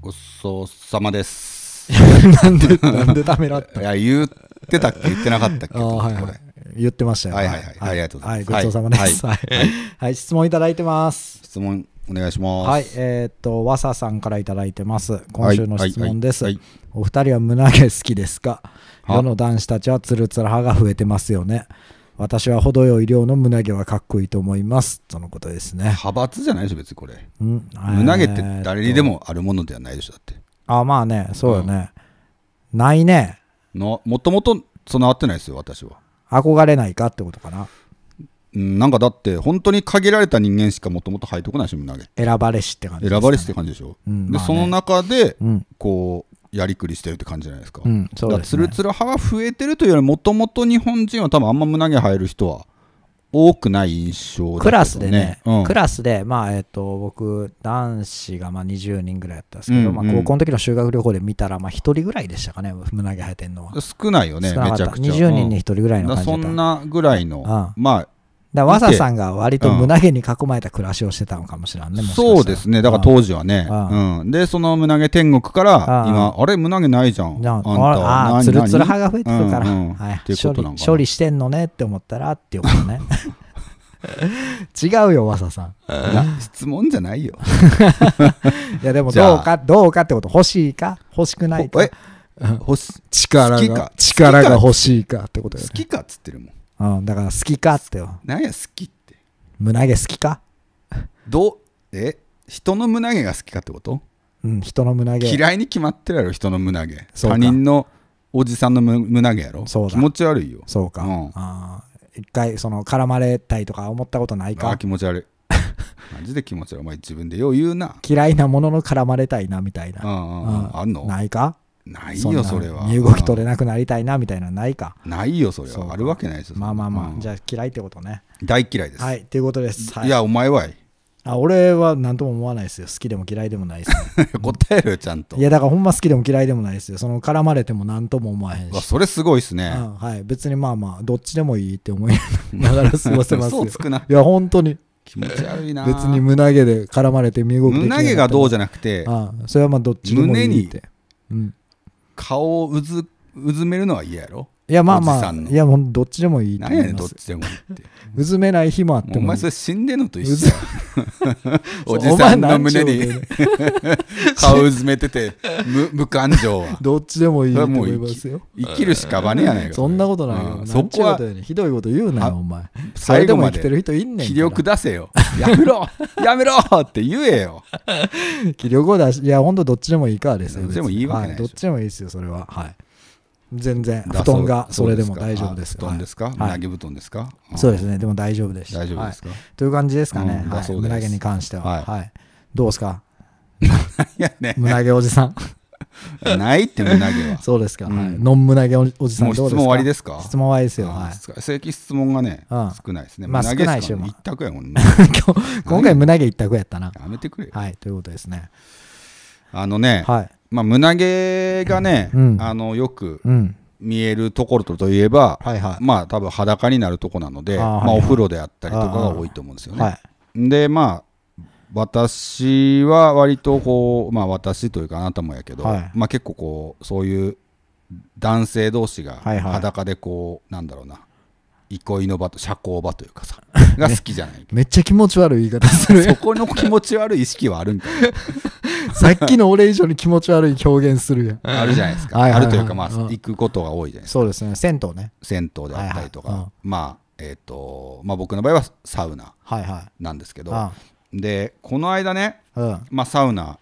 ごちそうさまです なんでなんでためらったいや言ってたっけ言ってなかったっけ、はいはい、言ってましたよ、はいはいはい、ありがとうございます、はい、ごちそうさまです、はい、はい、質問いただいてます質問お願いします。はい、えっ、と、わささんからいただいてます。今週の質問です。はいはいはい、お二人は胸毛好きですか世の男子たちはつるつる歯が増えてますよね。私は程よい量の胸毛はかっこいいと思いますとのことですね派閥じゃないでしょ別にこれ、うん、胸毛って誰にでもあるものではないでしょだってあまあねそうよね、うん、ないねのもともと備わってないですよ私は憧れないかってことかなうん、なんかだって本当に限られた人間しかもともと入ってこないし胸毛選ばれしって感じ、ね、選ばれしって感じでしょ、うんまあね、でその中で、こうやりくりしてるって感じじゃないですか,、うんそうですね、つるつる派は増えてるというよりもともと日本人は多分あんま胸毛入る人は多くない印象、ね、クラスでね、うん、クラスで、まあえーと、僕男子がまあ20人ぐらいだったんですけど、うんうん、まあ、高校の時の修学旅行で見たら、まあ、1人ぐらいでしたかね胸毛生えてんのは少ないよねめちゃくちゃ20人に1人ぐらいの感じだ、うん、そんなぐらいの、まあだわささんが割と胸毛に囲まれた暮らしをしてたのかもしれないね、うん、そうですねだから当時はね、うんうん、でその胸毛天国から今あれ胸毛ないじゃんあんたあつるつる歯が増えてるから、うんうんはい、っていうことなんか処理してんのねって思ったらっていうことね 違うよ、わささん。質問じゃないよ。いや、でも、どうか、どうかってこと、欲しいか、欲しくないか。え欲し力が、力が欲しいかってことよ、ね、好きかっつってるもん。うん、だから好きかってよ。何や好きって。胸毛好きかどう、え人の胸毛が好きかってことうん、人の胸毛。嫌いに決まってるやろ、人の胸毛。他人のおじさんの胸毛やろ。そうだ。気持ち悪いよ。そうか。うん、あ一回、その、絡まれたいとか思ったことないか。あ気持ち悪い。マジで気持ち悪い。お前自分でよう言うな。嫌いなものの絡まれたいなみたいな。うんうんうん、あんのないかないよそれは身動き取れなくなりたいなみたいなないかないよそれはあるわけないですよまあまあまあ、じゃあ嫌いってことね大嫌いですはいっていうことです、い、やお前はあ俺は何とも思わないですよ好きでも嫌いでもないです、答えるよちゃんといやだからほんま好きでも嫌いでもないですよその絡まれても何とも思わへんしそれすごいっすね、はい別にまあまあどっちでもいいって思いながら過ごせますよいや本当に気持ち悪いな別に胸毛で絡まれて身動きで胸毛がどうじゃなくてそれはまあどっちでもいいって胸に、うん顔をうずうずめるのは嫌やろいやまあまあいやもうどっちでもいいと思いどっちでもいいってうずめない日もあってもお前それ死んでんのと一緒 おじさんの胸に顔うずめてて無無感情はどっちでもいいと思いますよ生きるしかばねやないかそんなことないよ、うん、そこはひどいこと言うなよお前最後まで生きてる人いんねん気力出せよやめろやめろって言えよ 気力を出しいや本当どっちでもいいかですよどっちでもいいわけない、はい、どっちでもいいですよそれははい全然布団がそれでも大丈夫です布団ですか、投げ布団ですか、そうですねでも大丈夫です大丈夫ですか、はい、という感じですかね、うん、はい、胸毛に関しては、はい、はい、どうですかね、胸毛おじさん ないって胸毛は そうですか、うん、はい、ノン胸毛おじさん質問終わりですか質問終わりですよ、はい、正規質問がね、うん、少ないですねまあ少ないし、一択やもんね 今回胸毛一択やったなやめてくれはいということですねあのね、はい、まあ、胸毛がね、うん、あのよく見えるところといえば、はいはい、まあ多分裸になるとこなのでまあ、お風呂であったりとかが多いと思うんですよね。はい、でまあ私は割とこうまあ私というかあなたもやけど、はい、まあ結構こうそういう男性同士が裸でこう、はいはい、なんだろうな憩いの場と社交場というかさ が好きじゃない、めっちゃ気持ち悪い言い方する そこの気持ち悪い意識はあるんか さっきの俺以上に気持ち悪い表現するやんあるじゃないですか、はいはいはい、あるというかまあ、うん、行くことが多いじゃないですかそうですね銭湯ね銭湯であったりとか、はいはいうん、まあえっ、ー、とまあ僕の場合はサウナなんですけど、はいはい、でこの間ね、うん、まあサウナ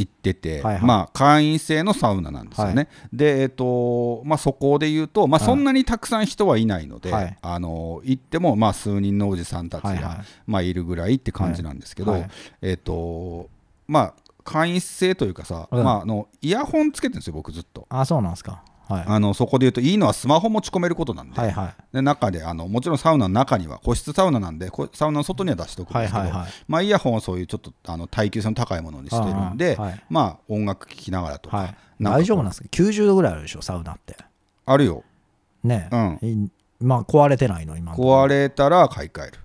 行ってて、はいはい、まあ、会員制のサウナなんですよね、はい、で、えーとまあ、そこで言うと、まあ、そんなにたくさん人はいないので、はい、あの行っても、まあ、数人のおじさんたちが、はいはい、まあ、いるぐらいって感じなんですけど、はいはい、えーとまあ、会員制というかさ、うん、まあ、あのイヤホンつけてるんですよ僕ずっとあそうなんですかはい、あのそこで言うといいのはスマホ持ち込めることなんではいはい、で中であのもちろんサウナの中には個室サウナなんでサウナの外には出しておくんですけど、はいはいはい、まあ、イヤホンをそういうちょっとあの耐久性の高いものにしてるんで、はいまあ、音楽聴きながらとかはい、大丈夫なんですか90度ぐらいあるでしょサウナってあるよねうん、まあ壊れてないの今壊れたら買い替える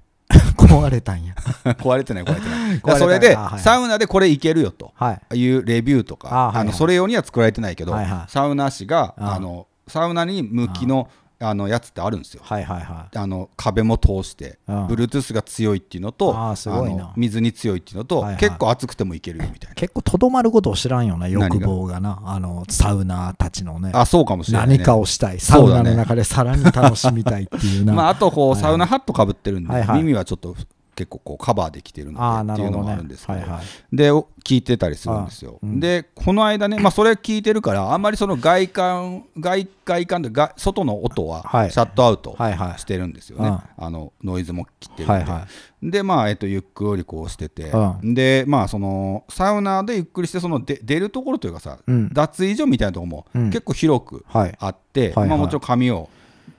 壊れたんや 壊れてない壊れてないれそれで、はい、サウナでこれいけるよというレビューとか、はい、あのそれ用には作られてないけど、はいはい、サウナ師があのサウナに向きのあのやつってあるんですよ、はいはいはい、あの壁も通して、ブルートゥースが強いっていうのとあすごいな水に強いっていうのと、はいはい、結構暑くてもいけるみたいな結構とどまることを知らんよな欲望がなあのサウナーたちのねあそうかもしれない、ね、何かをしたいサウナの中でさらに楽しみたいっていうな まあ、あとこう、はい、サウナハットかぶってるんで、はいはい、耳はちょっと結構こうカバーできてるのでっていうのもあるんですけど、ねはいはい、で聞いてたりするんですよ、うん、でこの間ね、まあ、それ聞いてるからあんまりその外観外外観で外外の音はシャットアウトしてるんですよね、はいはい、あのノイズも切ってるんで、はいはい、でまあ、えっと、ゆっくりこうしてて、うん、でまあそのサウナでゆっくりしてそので出るところというかさ、うん、脱衣所みたいなところも結構広くあって、はいはいはい、まあ、もちろん髪を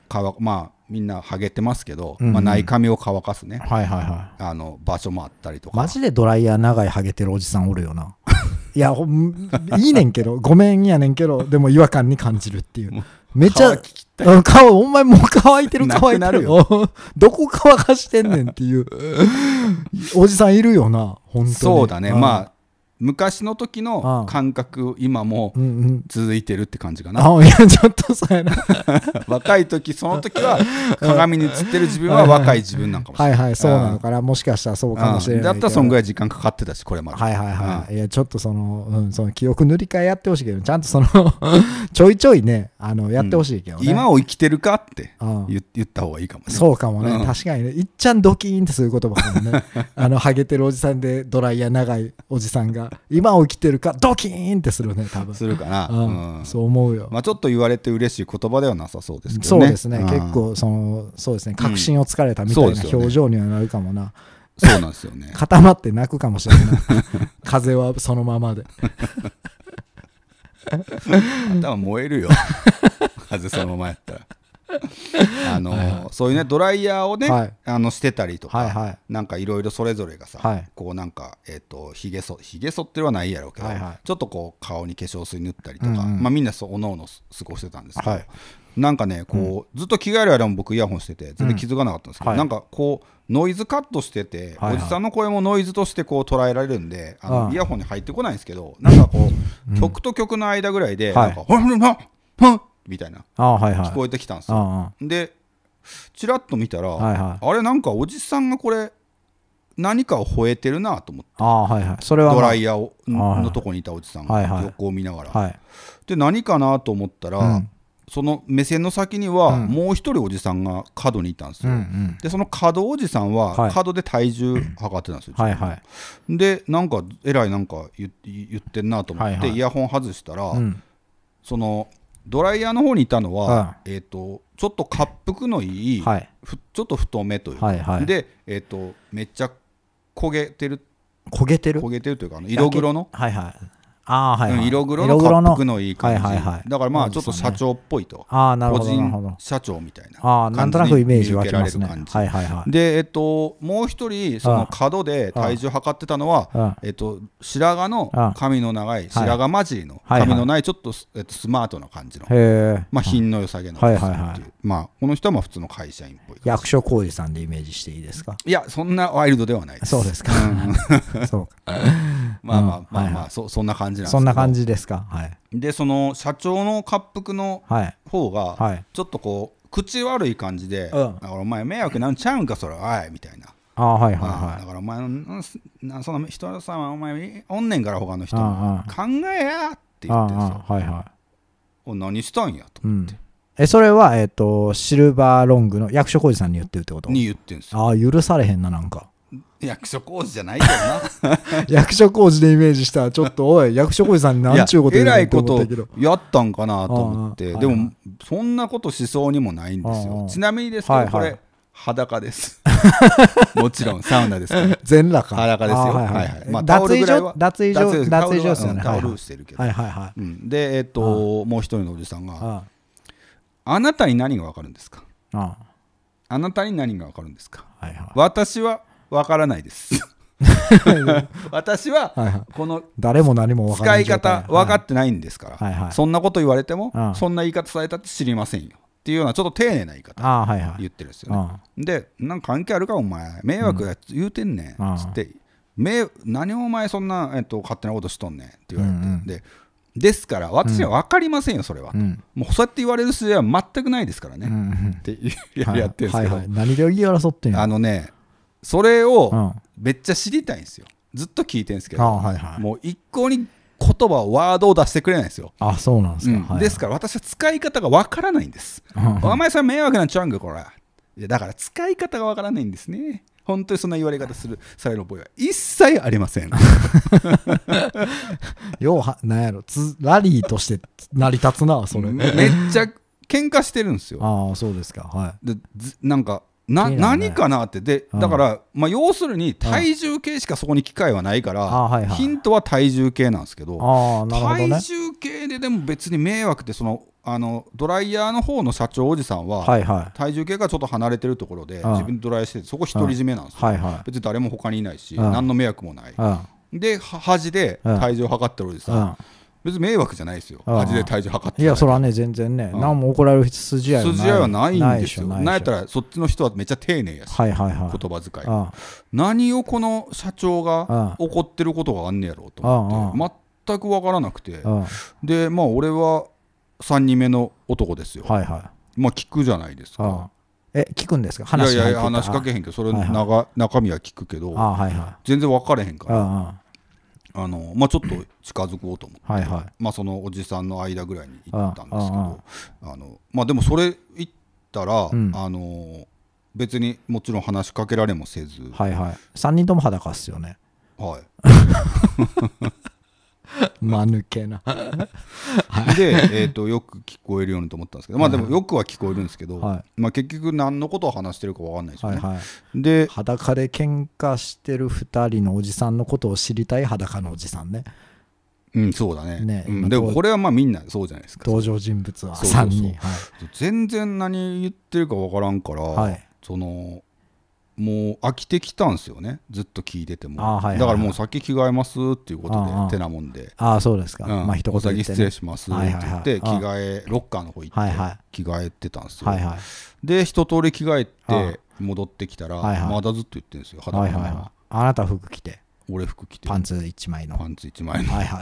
乾まあみんなハゲてますけど、うんうん、まあ、内髪を乾かすね、はいはいはい、あの場所もあったりとかマジでドライヤー長いハゲてるおじさんおるよな いやいいねんけどごめんやねんけどでも違和感に感じるっていうめちゃ顔お前もう乾いてる乾いてるよ どこ乾かしてんねんっていうおじさんいるよな本当にそうだね、まあ昔の時の感覚今も続いてるって感じかな、うんうん、いやちょっとそな 若い時その時は鏡に映ってる自分は若い自分なんかもしれないはいはいそうなのかなもしかしたらそうかもしれないだったらそんぐらい時間かかってたしこれまではいはいはい、うん、いやちょっとその,、うん、その記憶塗り替えやってほしいけどちゃんとその ちょいちょいねあのやってほしいけど、ねうん、今を生きてるかって言,、言った方がいいかもねそうかもね、確かにねいっちゃんドキーンってする言葉もね あのハゲてるおじさんでドライヤー長いおじさんが、今起きてるかドキーンってするね多分するかな、うんそう思うよ、まあ、ちょっと言われて嬉しい言葉ではなさそうですけどねそうですね、結構そのそうですね確信をつかれたみたいな表情にはなるかもな、そうなんですよね 固まって泣くかもしれない 風はそのままで 頭燃えるよ風そのままやったら あの、はいそういうねドライヤーをね、はい、あのしてたりとか、はいはい、なんかいろいろそれぞれがさ、はい、こうなんかえっ、ー、とひげそひげ剃ってはないやろうけど、はいはい、ちょっとこう顔に化粧水塗ったりとか、うんうん、まあみんなそうおのおの過ごしてたんですけど、はい、なんかねこう、うん、ずっと着替える間も僕イヤホンしてて全然気づかなかったんですけど、うん、なんかこうノイズカットしてて、はいはい、おじさんの声もノイズとしてこう捉えられるんであのイヤホンに入ってこないんですけどなんかこう、うん、曲と曲の間ぐらいで、なんか「ほらほらほらみたいな、はいはい、聞こえてきたんですよ。でちらっと見たら、はいはい、あれなんかおじさんがこれ何かを吠えてるなと思ってあ、はいはい、それは、まあ、ドライヤーのとこにいたおじさんが横を見ながら、はいはい、で何かなと思ったら、うん、その目線の先にはもう一人おじさんが角にいたんですよ、うんうん、でその角おじさんは角で体重測ってたんですよ、はいはいはい、でなんかえらいなんか言ってんなと思って、イヤホン外したら、うん、そのドライヤーの方にいたのは、えー、とちょっと滑覆のいい、ちょっと太めというか、はいはい、で、えー、とめっちゃ焦げてる焦げてる焦げてるというかあの色黒の、はいはい、あはい、はい、色黒の黒ののいい感じ、はいはいはい、だからまあちょっと社長っぽいと、ね、あなるほど個人社長みたいなあなんとなくイメージ湧きますね、はいはいはい、でえっともう一人その角で体重測ってたのはえっと、白髪の髪の長い白髪混じりの髪のないちょっと、えっと、スマートな感じの、まあ、品の良さげな、はいはいはい、まあこの人はまあ普通の会社員っぽい役所広司さんでイメージしていいですかいやそんなワイルドではないですそうですかう そうか まあまあまあまあ、はいはい、そそんな感じじなんですそんな感じですか、はい、でその社長の滑覆の方がちょっとこう口悪い感じで「だからお前迷惑なんちゃうんかそれはい」みたいな。あはいはいはい、だからお前なその人さお前おんねんから他の人考えやって言ってさ、はいはい、お何したんやと思って、うんえそれは、えーと、シルバーロングの役所広司さんに言ってるってことに言ってんすよああ許されへんななんか役所工事じゃないけどな 役所工事でイメージしたらちょっとおい役所工事さんなんちゅうこと言うのえらいことやったんかなと思ってでもそんなことしそうにもないんですよちなみにですけどこれ裸です もちろんサウナですから全裸か裸ですよはいはいまあ脱衣所脱衣所脱衣所ですよねタオルしてるけどはいはいはいでえっともう一人のおじさんがあなたに何が分かるんですかあなたに何が分かるんですか私はわからないです 私はこの誰も何も使い方分かってないんですから、そんなこと言われても、そんな言い方されたって知りませんよっていうようなちょっと丁寧な言い方言ってるんですよね、でなんか関係あるかお前迷惑や言うてんねんっつって、何お前そんな、えっと、勝手なことしとんねんって言われて、でですから私は分かりませんよ、それは、もうそうやって言われる筋合いは全くないですからね、って やってるんですよ何で言い争ってんのあのねそれをめっちゃ知りたいんですよずっと聞いてるんですけど、はいはい、もう一向に言葉ワードを出してくれないんですよあそうなんですか、うんはいはい、ですから私は使い方がわからないんですお前さん迷惑なんちゃうんかこれいやだから使い方がわからないんですね本当にそんな言われ方するされる覚えは一切ありません ようはなんやろつラリーとして成り立つなそれめっちゃ喧嘩してるんですよああそうですかはいでなんかな何かなってで、だから、まあ、要するに体重計しかそこに機会はないから、ヒントは体重計なんですけど体重計ででも別に迷惑ってそのあのドライヤーの方の社長おじさんは、体重計がちょっと離れてるところで、自分でドライヤーしててそこ独り占めなんですよ、別に誰も他にいないし、何の迷惑もない、で端で体重を測ってるおじさん、別に迷惑じゃないですよ、味で体重測っていや、それはね、全然ね、何も怒られる筋合いはない筋合いはないんですよ、なんやったら、そっちの人はめっちゃ丁寧やし、はいはいはい、言葉遣い、何をこの社長が怒ってることがあんねやろうと思って、全く分からなくて、で、まあ、俺は3人目の男ですよ、はいはい、まあ、聞くじゃないですか。え聞くんですか話いやいや話しかけへんけどそれ中,、中身は聞くけど、全然分かれへんからあのまあ、ちょっと近づこうと思ってまあ、そのおじさんの間ぐらいに行ったんですけどあの、まあ、でもそれ行ったら、うん、あの別にもちろん話しかけられもせず、はいはい、3人とも裸っすよねはい 間抜けな で、えーと、よく聞こえるようにと思ったんですけどまあでもよくは聞こえるんですけど、はい、まあ、結局何のことを話してるか分かんないですよね、はいはい、で裸で喧嘩してる2人のおじさんのことを知りたい裸のおじさんねうん、そうだね、ねうん、でもこれはまあみんなそうじゃないですか登場人物は3人全然何言ってるか分からんから、はい、そのもう飽きてきたんですよねずっと聞いてても、はいはい、だからもう先着替えますっていうことでてなもんでああそうですか、うん、まあ一言、ね、お先失礼しますって言って、着替えロッカーの方行って着替えてたんですよ、はいはい、で一通り着替えて戻ってきたら、まだずっと言ってるんですよ肌、のはいはい、あなた服着て俺服着てパンツ一枚のパンツ一枚のはいは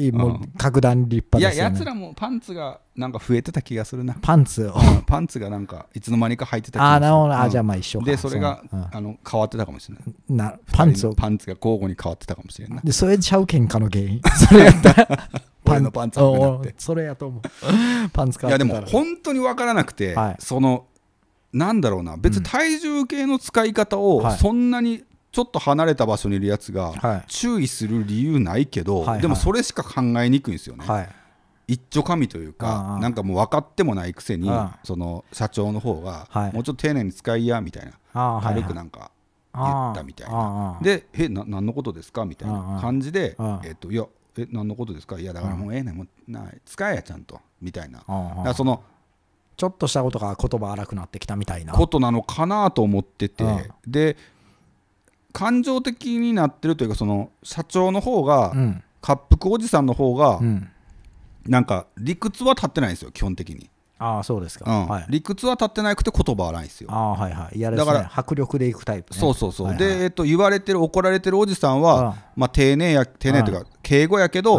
い もう格段立派ですよ、ね、いややつらもパンツがなんか増えてた気がするなパンツをパンツがなんかいつの間にか履いてた気がするああなるほど、うん、あじゃあまあ一緒でそれが、うん、あの変わってたかもしれないなパンツをパンツが交互に変わってたかもしれないでそれちゃう喧嘩の原因 それやったら 俺のパンツアそれやと思うパンツ変わってたいやでも本当に分からなくて、はい、そのなんだろうな別に体重計の使い方をそんなにちょっと離れた場所にいるやつが注意する理由ないけど、はいでもそれしか考えにくいんですよね。はい、一丁神というか、なんかもう分かってもないくせに、その社長の方が、はもうちょっと丁寧に使いやみたいな、軽くなんか言ったみたいな、で、え、な何のことですかみたいな感じで、えっと、いや、え、何のことですかいや、だからもうええねん、もうな使えや、ちゃんと、みたいな。だそのちょっとしたことが言葉荒くなってきたみたいなことなのかなと思ってて、で感情的になってるというかその社長の方が、うん、おじさんの方が、うん、なんか理屈は立ってないんですよ基本的に。ああそうですか、うんはい、理屈は立ってなくて言葉はないんですよあ、はいはい、いや、ね、だから迫力でいくタイプ、ね、そうそうそう、はいはい、で、えっと、言われてる怒られてるおじさんは、まあ、丁寧や丁寧というか敬語やけどい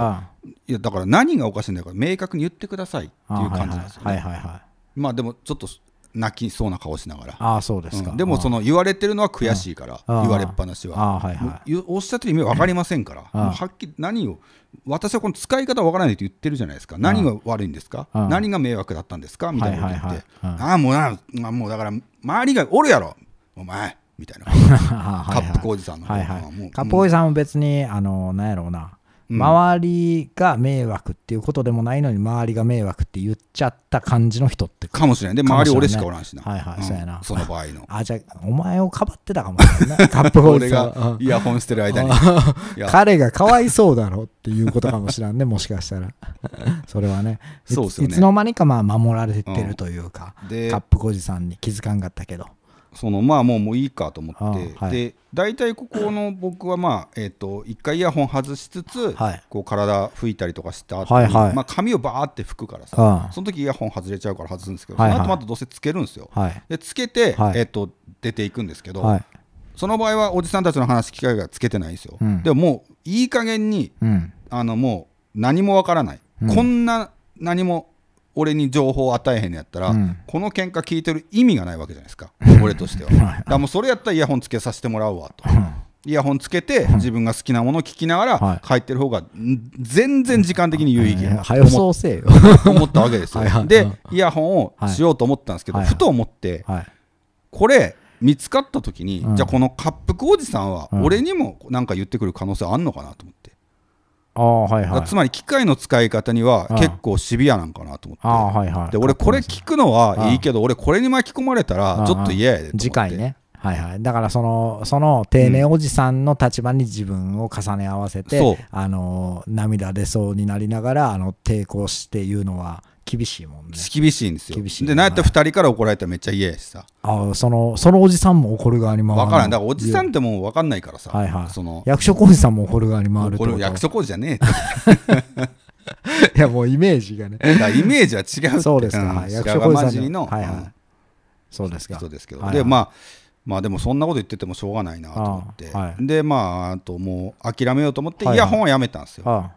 やだから何がおかしいんだから明確に言ってくださいっていう感じなんですよね、はいはいはい、まあでもちょっと泣きそうな顔しながらあそうですか、うん、でもその言われてるのは悔しいから、言われっぱなしは、はいはい、おっしゃってる意味は分かりませんから、はっきり何を私はこの使い方分からないと言ってるじゃないですか何が悪いんですか、何が迷惑だったんですかみたいなこと言って、はいはいはい、ああもうな、まあ、もうだから周りがおるやろお前みたいなカップ工事さんの、はいはい、カップ工事さんも別にあのなんやろうな周りが迷惑っていうことでもないのに周りが迷惑って言っちゃった感じの人ってかもしれないで周り俺しかおらんしなはいはい、そうやなその場合のあじゃあお前をかばってたかもしれない カップホー俺がイヤホンしてる間に 彼がかわいそうだろっていうことかもしれんね もしかしたらそれはねそうすねいつの間にかまあ守られてるというか、カップおじさんに気づかんかったけどそのまあもうもういいかと思って、はい、で大体ここの 僕はまあ、えーと、一1回イヤホン外しつつ、はい、こう体拭いたりとかした後に、はいはい、まあ髪をバーって拭くからさ、その時イヤホン外れちゃうから外すんですけど、はいはい、その後またどうせつけるんですよ、でつけて、えーと、出ていくんですけど、その場合はおじさんたちの話機会がつけてないんですよ、うん、でももういい加減に、うん、あのもう何もわからない、うん、こんな何も俺に情報を与えへんやったら、うん、この喧嘩聞いてる意味がないわけじゃないですか、俺としては。だからもうそれやったらイヤホンつけさせてもらうわと。イヤホンつけて自分が好きなものを聞きながら帰ってる方が全然時間的に有意義と 思ったわけですよ。でイヤホンをしようと思ったんですけどふと思ってこれ見つかった時にじゃあこの滑覆おじさんは俺にもなんか言ってくる可能性あんのかなと思って。はいはい、つまり機械の使い方には結構シビアなんかなと思って、はいはい、で俺これ聞くのはいいけど俺これに巻き込まれたらちょっと嫌やで次回ねはいはい、だからそのその定年おじさんの立場に自分を重ね合わせて、うん、あの涙出そうになりながらあの抵抗して言うのは厳しいもんね厳しいんですよ厳しいでなやったら2人から怒られたらめっちゃ嫌やしさあそのそのおじさんも怒る側に回る分からんだからおじさんってもう分かんないからさ、はいはい、その役所広司さんも怒る側に回るってこ役所広司じゃねえって いやもうイメージがねイメージは違うそうですか、うん、役所広司さんの、はいはい、うん、そうですかですけど、はいはい、でまあまあでもそんなこと言っててもしょうがないなと思って、はい、でまああともう諦めようと思ってイヤホンはやめたんですよ、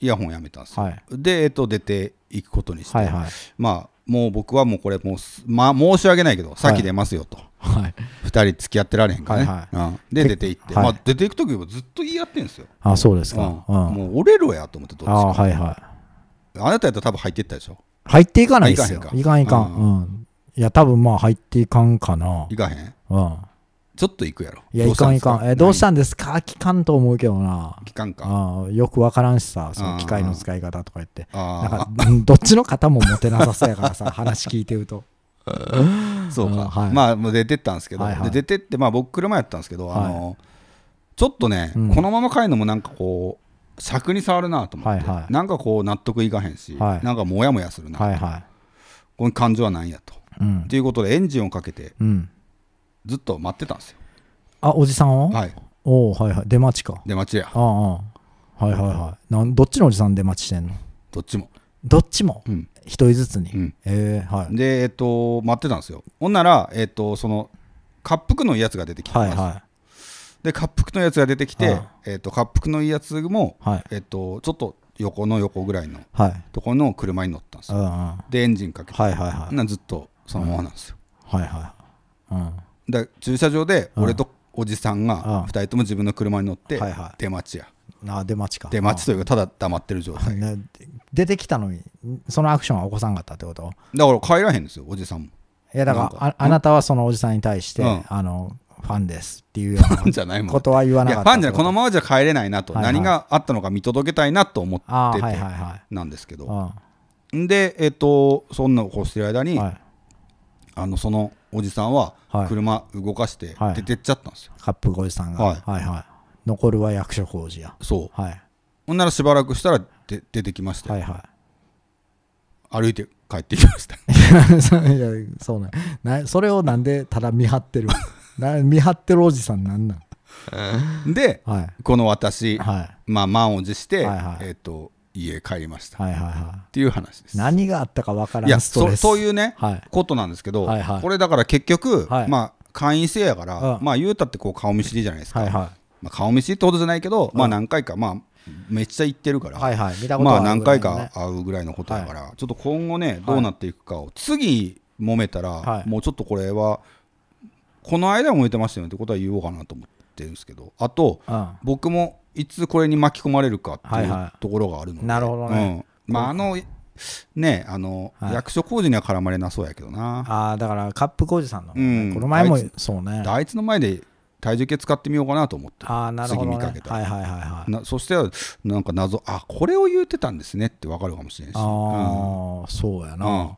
イヤホンやめたんですよ、はい、で、えっと、出ていくことにして、はいはい、まあもう僕はもうこれもう、まあ、申し訳ないけど先出ますよと、はい、2人付き合ってられへんからね、はいはいうん、で出て行って、はい、まあ、出ていく時もずっと言い合ってんですよあそうですか、うん、もう折れろやと思ってどうですかあ,、はいはい、あなたやったら多分入っていったでしょ入っていかないですよいかんかいかんいかん、うん、いや多分まあ入っていかんかないかへん、うん、ちょっと行くやろいやいかんいかんえどうしたんですか聞かんと思うけどな聞かんかあよくわからんしさその機械の使い方とか言ってなんか どっちの方もモテなさそうやからさ 話聞いてると そうか、はい、まあ出てったんですけど、で出てってまあ僕車やったんですけど、あの、ちょっとね、このまま帰るのもなんかこう尺に触るなと思って、はいなんかこう納得いかへんし、はい、なんかモヤモヤするなはいはい、この感情は何やと、うん、っていうことでエンジンをかけて、うん、ずっと待ってたんですよあおじさんをはいおおはいはい出待ちか出待ちやああああはいはいはいなんどっちのおじさん出待ちしてんのどっちもどっちもうん一人ずつに、うんええはいでえっと待ってたんですよほんならえっとその滑腹のいいやつが出てきて、はいはで滑腹のやつが出てきて、はいえっと滑腹のいいやつも、はいえっとちょっと横の横ぐらいのはいところの車に乗ったんですうんよはいでエンジンかけて、はいはいはい、なずっとそのままなんですよはいはいうんで駐車場で俺とおじさんが2人とも自分の車に乗って出待ちや、あ出待ちか出待ちというかただ黙ってる状態出てきたのにそのアクションは起こさんかったってことだから帰らへんですよおじさんもいやだからあなたはそのおじさんに対して、あのファンですっていうようなことは言わなかったファンじゃないこのままじゃ帰れないなと、何があったのか見届けたいなと思っててなんですけど、でえっ、とそんなこうしてる間に、あのそのおじさんは車動かして出てっちゃったんですよ、カップおじさんが、はい、はいはい残るは役所広司やそうはいほんならしばらくしたらで出てきまして、はいはい、歩いて帰ってきました いやそうなんなそれをなんでただ見張ってる な見張ってるおじさんなんなんで、はい、この私、はい、まあ満を持して、はいはい、えっ、ー、と家帰りました、はいはいはい、っていう話です何があったかわからいやストそレスそういうね、ことなんですけど、これだから結局、まあ会員制やから、まあ言うたってこう顔見知りじゃないですか、はいはまあ、顔見知りってことじゃないけど、まあ何回かまあめっちゃ行ってるから、はいはい見たことまあ何回か会うぐらいのことやから、ちょっと今後ねどうなっていくかを、次揉めたら、もうちょっとこれはこの間揉めてましたよねってことは言おうかなと思ってるんですけどあと、僕もいつこれに巻き込まれるかっていうところがあるので、なるほどね、まああのねあの、はい、役所工事には絡まれなそうやけどなあだからカップ工事さんの、うん、この前もそうねあいつの前で体重計使ってみようかなと思ってあなるほど、ね、次見かけたはいはいはい、はい、なそしてなんか謎あこれを言うてたんですねって分かるかもしれないしああ、うん、そうやな、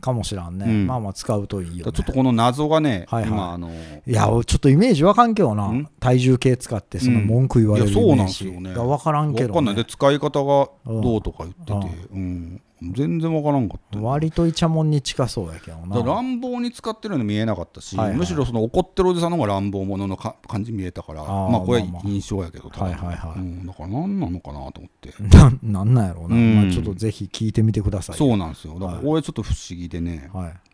かもしらんね、うん、まあまあ使うといいよ、ね、ちょっとこの謎がね、はいはい、今あのいやちょっとイメージわかんけどな、体重計使ってその文句言われるイメージ、うそうなんですよね分からんけど、ね、分かんないで使い方がどうとか言ってて、うん全然わからんかった割といちゃもんに近そうやけどな乱暴に使ってるの見えなかったし、はいはい、むしろその怒ってるおじさんの方が乱暴者のか感じ見えたからまあこれは印象やけど、まあまあ、はいはいはい、うん、だから何なのかなと思ってななんなんやろうな、うん、まあ、ちょっとぜひ聞いてみてくださいそうなんですよだからこれちょっと不思議でね、はい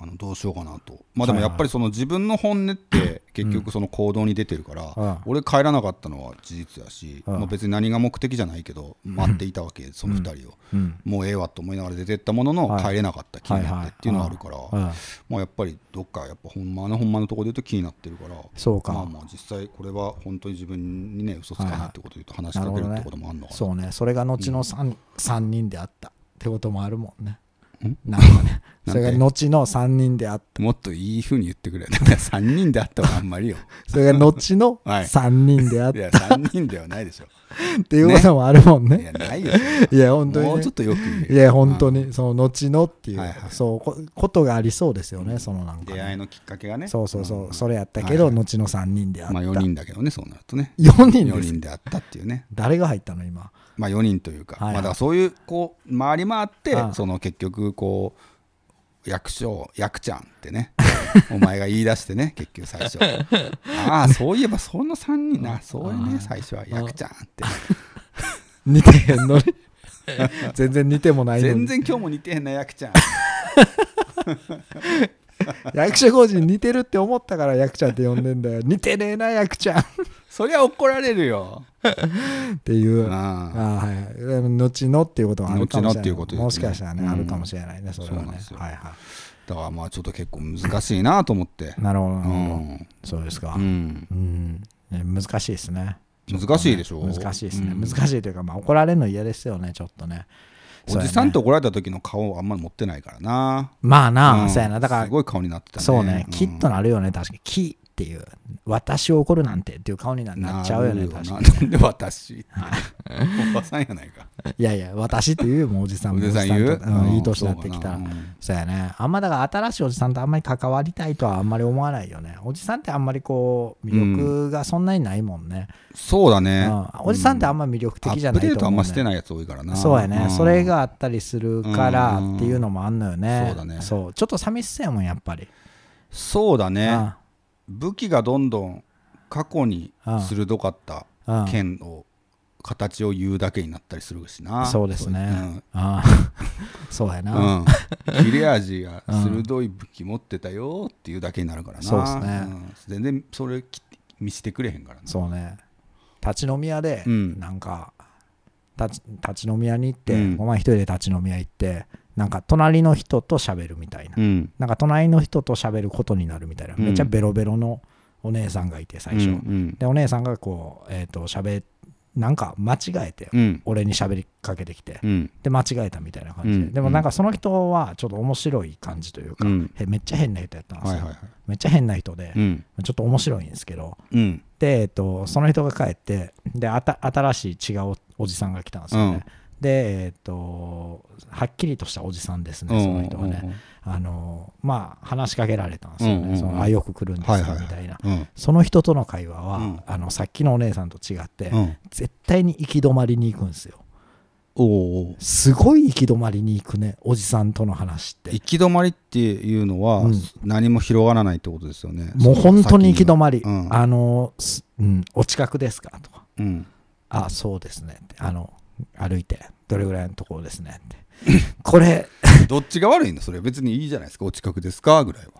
あのどうしようかなとまあでもやっぱりその自分の本音って結局その行動に出てるから、うん、俺帰らなかったのは事実やし、うん、まあ、別に何が目的じゃないけど待っていたわけその2人を、うん、もうええわと思いながら出てったものの帰れなかった気になってっていうのはあるから、まあ、やっぱりどっかやっぱほんまのほんまのところで言うと気になってるからそうかまあまあ実際これは本当に自分にね嘘つかないってことで言うと話しかけるってこともあるのかな、ね、そうねそれが後の 3,、うん、3人であったってこともあるもんねなんかね、それが後の3人であった。もっといいふうに言ってくれ。だから3人であったはあんまりよ。それが後の3人であった。はい、いや、3人ではないでしょ。っていうこともあるもんね。ねいや、ないよ。いや、本当に、ね、もうちょっとよく言いや、本当に、その後のっていう、はいはい、そうことがありそうですよね、そのなんか、ね、出会いのきっかけがね。そうそうそう、うん、それやったけど、はいはい、後の3人であった。まあ4人だけどね、そうなるとね。4人です ?4 人であったっていうね。誰が入ったの、今。まあ、4人というか、はいはい、まあ、だからそういうこう回り回ってその結局こう役所役ちゃんってね お前が言い出してね結局最初 ああそういえばその3人なそういうね最初は役ちゃんって 似てへんのに全然似てもない全然今日も似てへんな役ちゃん役所工事に似てるって思ったから役ちゃんって呼んでんだよ似てねえな役ちゃんそりゃ怒られるよ。っていう、ああはい後のっていうことはあるかもしれ後のっなてい。うことねもしかしたらね、うんあるかもしれないね、それはうねです。はいだからまあちょっと結構難しいなと思ってなるほど、うん。そうですか。ううん。難しいですね。難しいでしょう。難しいですね。うん難しいというか、まあ、怒られるの嫌ですよね、ちょっとね。おじさんと怒られた時の顔をあんまり持ってないからな。まあな、うんそうやな。だかすら、ごい顔になってたね。そうね、キッとなるよね、確かに。キっていう私を怒るなんてっていう顔になっちゃうよね確かにで私おばさんやないかいやいや私っていうもおじさんもおじさん言う、いい年になってきたら、そうやねあんまだから新しいおじさんとあんまり関わりたいとはあんまり思わないよねおじさんってあんまりこう魅力がそんなにないもんね、そうだね、おじさんってあんまり魅力的じゃないアップデートあんましてないやつ多いからなそうやね、それがあったりするからっていうのもあんのよね、そうだねそうちょっと寂しさやもんやっぱりそうだねああ武器がどんどん過去に鋭かった剣を形を言うだけになったりするしなそうですね、ああ そうやな、切れ味が鋭い武器持ってたよっていうだけになるからなそうですね、全然それ見せてくれへんからそうね立ち飲み屋でなんか、立ち飲み屋に行って、お前一人で立ち飲み屋行ってなんか隣の人と喋るみたいな、うん、なんか隣の人と喋ることになるみたいな、うん、めっちゃベロベロのお姉さんがいて最初、うんうん、でお姉さんがこうえっ、ー、と喋なんか間違えて、俺に喋りかけてきて、うん、で間違えたみたいな感じで、でもなんかその人はちょっと面白い感じというか、めっちゃ変な人やったんですよ、はいはいはい、めっちゃ変な人で、ちょっと面白いんですけど、で、えっ、ー、と、その人が帰ってで新しい違うおじさんが来たんですよね、で、えーと、はっきりとしたおじさんですね、その人はね、あのまあ、話しかけられたんですよね、そのあよく来るんですよ、はいはい、みたいな、うん、その人との会話は、うん、あのさっきのお姉さんと違って、うん、絶対に行き止まりに行くんですよ。おすごい行き止まりに行くねおじさんとの話って行き止まりっていうのは、うん、何も広がらないってことですよねもう本当に行き止まり、うん、あの、うん、お近くですかとか、うん、あそうですねあの歩いてどれぐらいのところですねってこれ どっちが悪いのそれ別にいいじゃないですかお近くですかぐらいは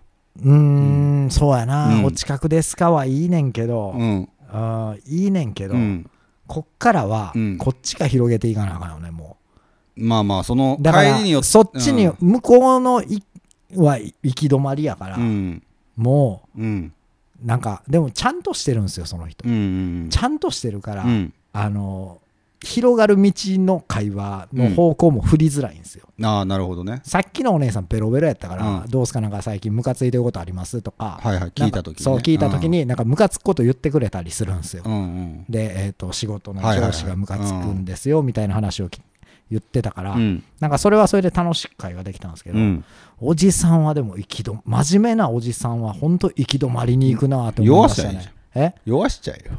うんんそうやな、うん、お近くですかはいいねんけど、うん、あいいねんけど、うん、こっからは、こっちが広げていかなあかんよねもうまあまあそのだからそっちに向こうのい、は行き止まりやから、もう、うん、なんかでもちゃんとしてるんですよその人、うんうんうん、ちゃんとしてるから、あの広がる道の会話の方向も振りづらいんですよ、うん、ああなるほどねさっきのお姉さんベロベロやったから「うん、どうすかなんか最近ムカついてることあります?」とか、はいはい、聞いた時、ね、そう聞いた時になんかムカつくこと言ってくれたりするんですよ、うんうん、で、えーと、仕事の上司がムカつくんですよみたいな話を言ってたから、うん、なんかそれはそれで楽しく会話できたんですけど、うん、おじさんはでも行きど真面目なおじさんは本当行き止まりに行くなと思いましたねえ弱しちゃえよ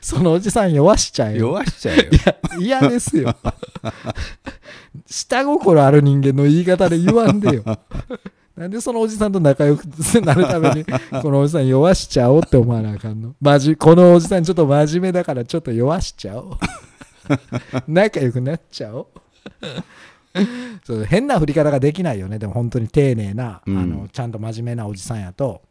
そのおじさん弱しちゃうよ。弱しちゃうよ。いや、嫌ですよ。下心ある人間の言い方で言わんでよ。なんでそのおじさんと仲良くなるために、このおじさん弱しちゃおうって思わなあかんの。まじ、このおじさんちょっと真面目だからちょっと弱しちゃおう。仲良くなっちゃおう。そう変な振り方ができないよね。でも本当に丁寧な、うん、あのちゃんと真面目なおじさんやと、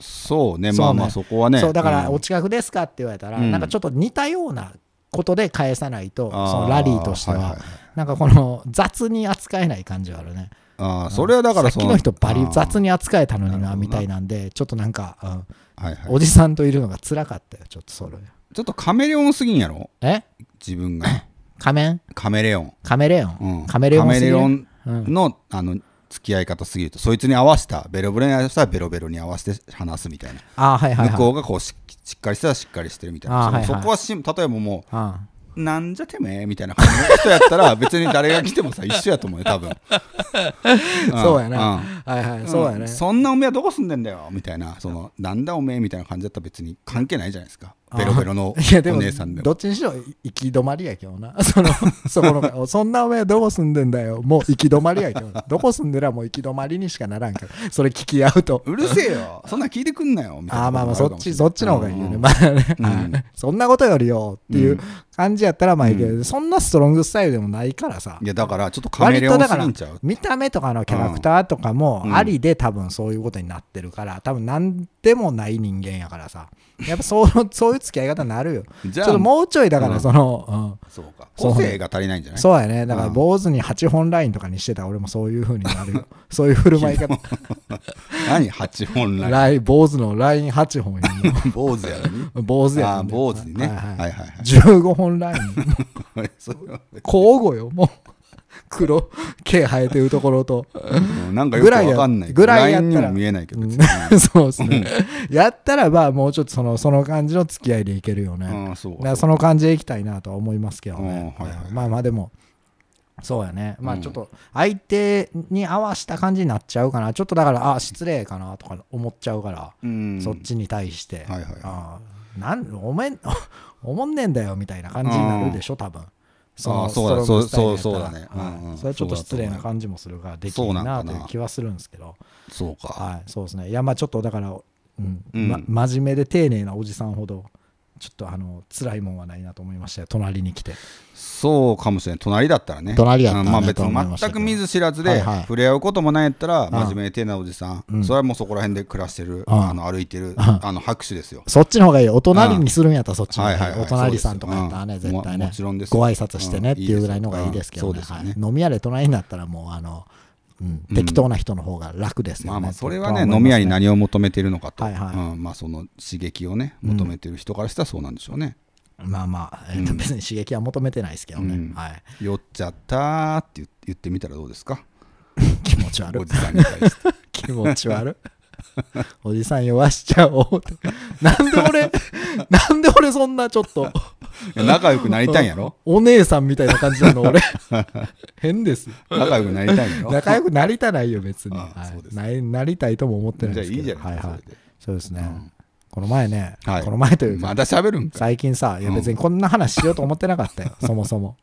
そうね、まあまあそこはね。そうだから、お近くですかって言われたら、なんかちょっと似たようなことで返さないと、そのラリーとしては、なんかこの雑に扱えない感じはあるね。あそれはだからさっきの人バリ雑に扱えたのになみたいなんでちょっとなんか、はいはい、おじさんといるのが辛かったよちょっとそれちょっとカメレオンすぎんやろえ自分が 仮面カメレオンカメレオン、カメレオンカメレオンの,、あの付き合い方すぎるとそいつに合わせたベロベロに合わせたらベロベロに合わせて話すみたいなあ、はいはいはい、向こうがこうししっかりしたらしっかりしてるみたいなそ,、はいはい、そこはし例えばもう、なんじゃてめえみたいな感じの人やったら別に誰が来てもさ一緒やと思うよ多分、うん、そうやな、うん、はいはいそうやね、うん、そんなおめえはどこ住んでんだよみたいなそのなんだおめえみたいな感じだったら別に関係ないじゃないですかベロベロの お姉さんでもどっちにしろ行き止まりやけどな そのそこのそんなお前どこ住んでんだよもう行き止まりやけど どこ住んでらもう行き止まりにしかならんからそれ聞き合うとうるせえよそんな聞いてくんなよみたいなあまあまあそっちそっちの方がいいよね、うん、まあね、うん、そんなことよりよっていう感じやったらまあいいけど、うん、そんなストロングスタイルでもないからさいやだからちょっとカメレオンすぎんちゃう見た目とかのキャラクターとかもありで多分そういうことになってるから、うん、多分何でもない人間やからさやっぱそう そういう付き合い方になるよじゃあちょっともうちょいだからその、うん、そうか個性が足りないんじゃないそうやねだから坊主に8本ラインとかにしてた俺もそういうふうになるよ そういう振る舞い方 何8本ラインライ坊主のライン8本や坊主やね坊主やね坊主にね、はいはい、はいはい、15本ンライン 交互よもう黒毛生えてるところとなんかよくわかんないぐらいやったら見えないけど、そうですねやったらばもうちょっとそのその感じの付き合いでいけるよねそその感じでいきたいなとは思いますけどね、まあまあでもそうやねまあちょっと相手に合わした感じになっちゃうかなちょっとだからあ失礼かなとか思っちゃうから、そっちに対して、はいはい、あなんおめんおもんねえんだよみたいな感じになるでしょ、多分そのそうだそうそうそうだね、うんうん、それはちょっと失礼な感じもするができるなという気はするんですけどそうかはいそうですねいやまあちょっとだから、うん、うん、ま、真面目で丁寧なおじさんほどちょっとあの辛いもんはないなと思いました隣に来てそうかもしれない隣だったらね隣ったら、ね、まあ、別に全く見ず知らずで触れ合うこともないやったら、真面目に手なおじさ、うん、それはもうそこら辺で暮らしてる、うん、あの歩いてる、あの拍手ですよそっちの方がいいお隣にするんやったらそっちの方がいいはいはいはい、お隣さんとかやったらね、絶対ねもちろんですご挨拶してねっていうぐらいの方がいいですけど、ね、飲み屋で隣になったらもうあの適当な人の方が楽ですよね、まあまあそれはね、ね、飲み屋に何を求めているのかと、はいはいうん、まあ、その刺激をね求めている人からしたらそうなんでしょうね、まあまあ、えー、別に刺激は求めてないですけどね、はい、酔っちゃったって言ってみたらどうですか 気持ち悪いおじさんに対して 気持ち悪いおじさん酔わしちゃおうなんで俺、なんで俺そんなちょっと仲良くなりたいんやろ お姉さんみたいな感じなの、俺。変です。仲良くなりたいんやろ仲良くなりたないよ、別に。なりなりたいとも思ってないですけど。いじゃないはいはいそでそうですね。うんこの前ね、はいこの前というか、まだ喋るんか最近さ、いや別にこんな話しようと思ってなかったよ、そもそも。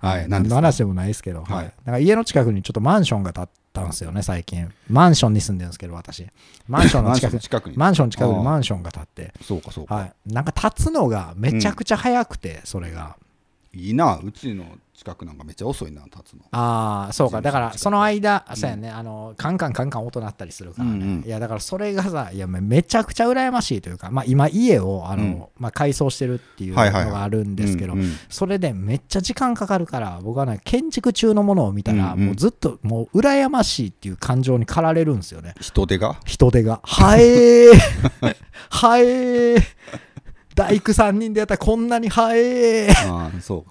はい何の話でもないですけど、はいなんか家の近くにちょっとマンションが建ってったんですよね最近マンションに住んでるんですけど私マンションの近く近くにマンション近くにマンションが建ってそうかそうか、はい、なんか建つのがめちゃくちゃ早くて、それがいいなうちの近くなんかめっちゃ遅いな立つのああそうかだからその間、うん、そうやねあのカンカンカンカン音鳴ったりするからね、うんうん、いやだからそれがさいやめちゃくちゃ羨ましいというか、まあ、今家をあの、うん、まあ、改装してるっていうのがあるんですけど、それでめっちゃ時間かかるから僕はね建築中のものを見たら、うんうん、もうずっともう羨ましいっていう感情に駆られるんですよね人手が人手がはえー はえー大工3人でやったらこんなに早えっ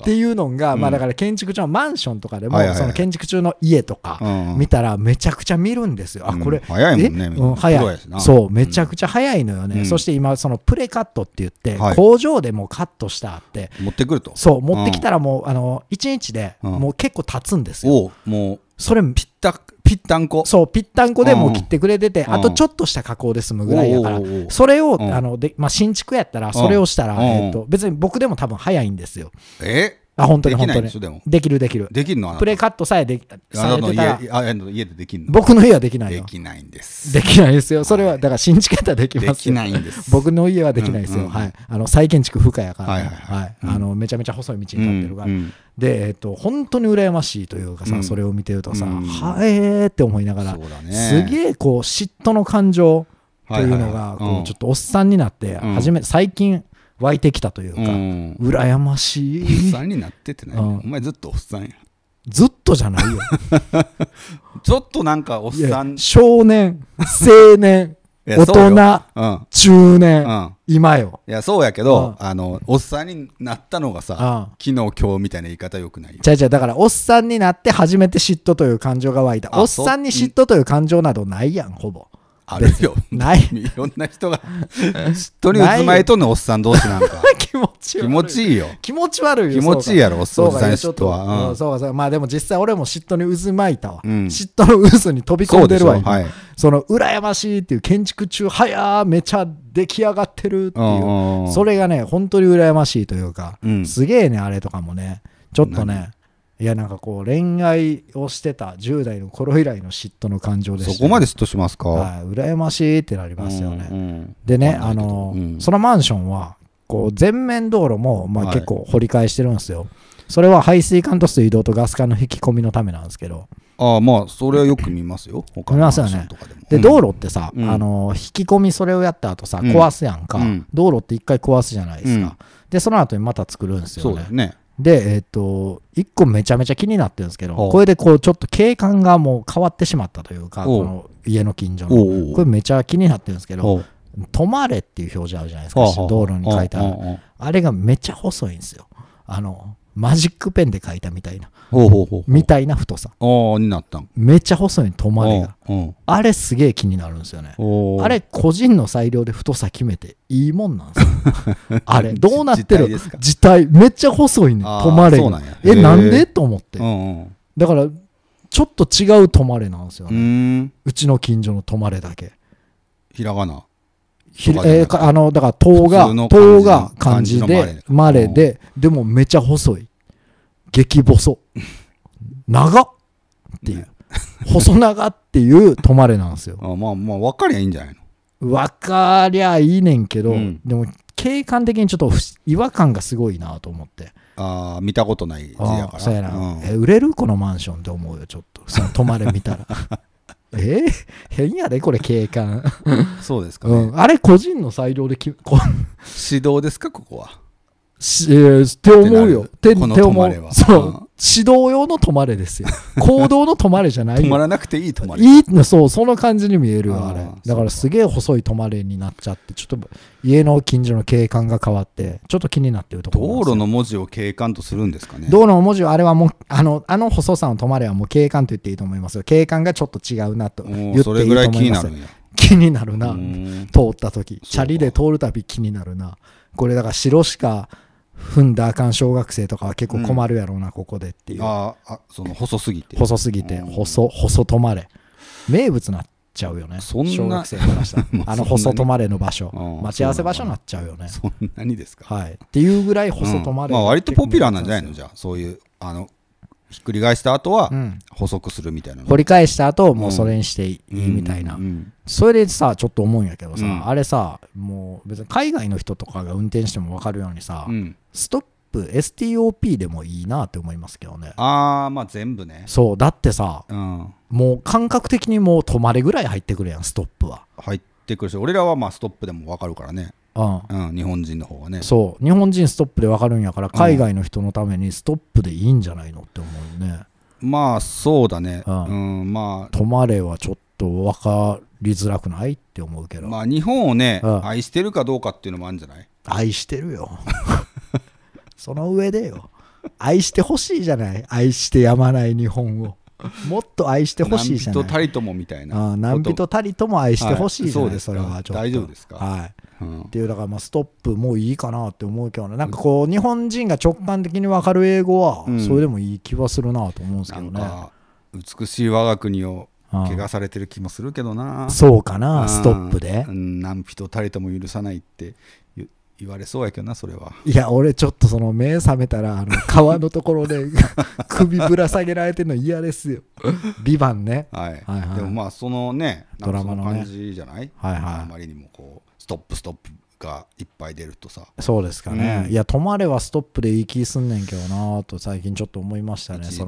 ていうのが、うん、まあだから建築中のマンションとかでも、その建築中の家とか見たらめちゃくちゃ見るんですよ。うん、あ、これ、早いもんね。うん、早い。そう、めちゃくちゃ早いのよね。そして今、そのプレカットって言って、工場でもカットしたって。持ってくると。そう、持ってきたらもう、あの、1日でもう結構経つんですよ。もうそれぴったぴったんこそうぴったんこでもう切ってくれてて、あとちょっとした加工で済むぐらいやから、それを、あのでまあ、新築やったらそれをしたら、えっと別に僕でも多分早いんですよえあ、本当に本当に。できるできる。できるのプレイカットさえでき、たら。家でできるの僕の家はできないできないんです。できないですよ。それは、だから新築やったらできます。できないんです。僕の家はできないですよ。はい。あの、再建築不可やから、はいはい。あの、めちゃめちゃ細い道に立ってるから。で、えっと、本当に羨ましいというかさ、それを見てるとさ、はえーって思いながら、すげえ、こう、嫉妬の感情というのが、ちょっとおっさんになって、初めて、最近、湧いてきたというか、うん、羨ましいおっさんになっててね、うん、お前ずっとおっさんやずっとじゃないよ ちょっとなんかおっさん少年青年 大人、うん、中年、うん、今よいやそうやけど、うん、あのおっさんになったのがさ、昨日今日みたいな言い方よくないじゃじゃだからおっさんになって初めて嫉妬という感情が湧いたおっさんに嫉妬という感情などないやんほぼあるよ。ない。いろんな人が、しっとりうついとんねおっさん同士なんか。気持ち悪い。気持ちいいよ。気持ち悪いよ。気持ちいいやろ、おっさん嫉妬は。うそうか、そうか。まあでも実際俺も嫉妬に渦巻いたわ。嫉妬の渦に飛び込んでるわ。はい、その、羨ましいっていう建築中、はやめちゃ出来上がってるっていう。それがね、本当に羨ましいというか、すげえね、あれとかもね。ちょっとね。いやなんかこう恋愛をしてた10代の頃以来の嫉妬の感情でね、そこまで嫉妬しますか、はい、羨ましいってなりますよね、うんうん、でねあの、うん、そのマンションはこう全面道路もまあ結構掘り返してるんですよ、はい、それは排水管と水道とガス管の引き込みのためなんですけどああまあそれはよく見ますよ他のマンションとかでも、ね、で道路ってさ、うん、あの引き込みそれをやった後さ、壊すやんか、道路って一回壊すじゃないですか、でその後にまた作るんですよね、ね、で、えっ、ー、と、一個めちゃめちゃ気になってるんですけど、これでこう、ちょっと景観がもう変わってしまったというか、この家の近所の。これめちゃ気になってるんですけど、止まれっていう表示あるじゃないですか、道路に書いてある。あれがめちゃ細いんですよ。あの、マジックペンで書いたみたいなみたいな太さになっためっちゃ細いの止まれがあれすげえ気になるんですよねあれ個人の裁量で太さ決めていいもんなんですよ あれどうなってる自体めっちゃ細いね止まれがえなんでと思って、だからちょっと違う止まれなんですよねうちの近所の止まれだけひらがなひえー、あのだから塔が塔が漢字でまれででもめちゃ細い激細長っていう、ね、細長っていう止まれなんですよあまあまあ分かりゃいいんじゃないの分かりゃいいねんけど、うん、でも景観的にちょっと違和感がすごいなと思ってああ見たことない字やからそうやな、うん、え売れるこのマンションって思うよちょっとその泊まれ見たら えー、変やでこれ警官 そうですかね、うん、あれ個人の裁量できこ指導ですかここはし、えー、って思うよ手に手思うそう指導用の止まれですよ。行動の止まれじゃない止まらなくていい止まれ。いいそう、その感じに見えるあれ。だからすげえ細い止まれになっちゃって、ちょっと家の近所の景観が変わって、ちょっと気になってるところ。道路の文字を景観とするんですかね。道路の文字はあれはもう、あの、あの細さの止まれはもう景観と言っていいと思いますよ。景観がちょっと違うなと言っていいと思います。それぐらい気になるんや。気になるな。通った時。チャリで通るたび気になるな。これだから城しか、踏んだあかん小学生とかは結構困るやろうな、ここでっていうああその細すぎて細すぎて細細止まれ名物なっちゃうよねそんな小学生からしたら あの細止まれの場所待ち合わせ場所になっちゃうよねそんなにですかはいっていうぐらい細止まれ、うんまあ割とポピュラーなんじゃないのじゃあそういうあのひっくり返した後は補足するみたいな、掘り返した後もうそれにしていいみたいな、それでさちょっと思うんやけどさ、あれさもう別に海外の人とかが運転しても分かるようにさ、ストップ STOP でもいいなって思いますけどねああまあ全部ねそうだってさ、もう感覚的にもう止まれぐらい入ってくるやんストップは入ってくるし俺らはまあストップでも分かるからねうん、日本人の方がねそう日本人ストップで分かるんやから海外の人のためにストップでいいんじゃないのって思うね、まあそうだね、うん、うん、まあ止まれはちょっと分かりづらくないって思うけどまあ日本をね、うん、愛してるかどうかっていうのもあるんじゃない愛してるよ その上でよ愛してほしいじゃない愛してやまない日本をもっと愛してほしいじゃない何人たりともみたいな何人たりとも愛してほしいじゃない、はい、それはちょっと大丈夫ですかはいっていう、だからまあストップもういいかなって思うけどねなんかこう日本人が直感的に分かる英語はそれでもいい気はするなと思うんですけどね、うん、美しい我が国を怪されてる気もするけどなそうかなストップで、うん、何人たりとも許さないって言われそうやけどなそれはいや俺ちょっとその目覚めたらあの川のところで 首ぶら下げられてるの嫌ですよ「ビバンね、はい、はいはい、でもまあそのねドラマの感じじゃない、ね、はいはい、あまりにもこうストップストップがいっぱい出るとさそうですかね、うん、いや止まればストップで行きすんねんけどなと最近ちょっと思いましたね一時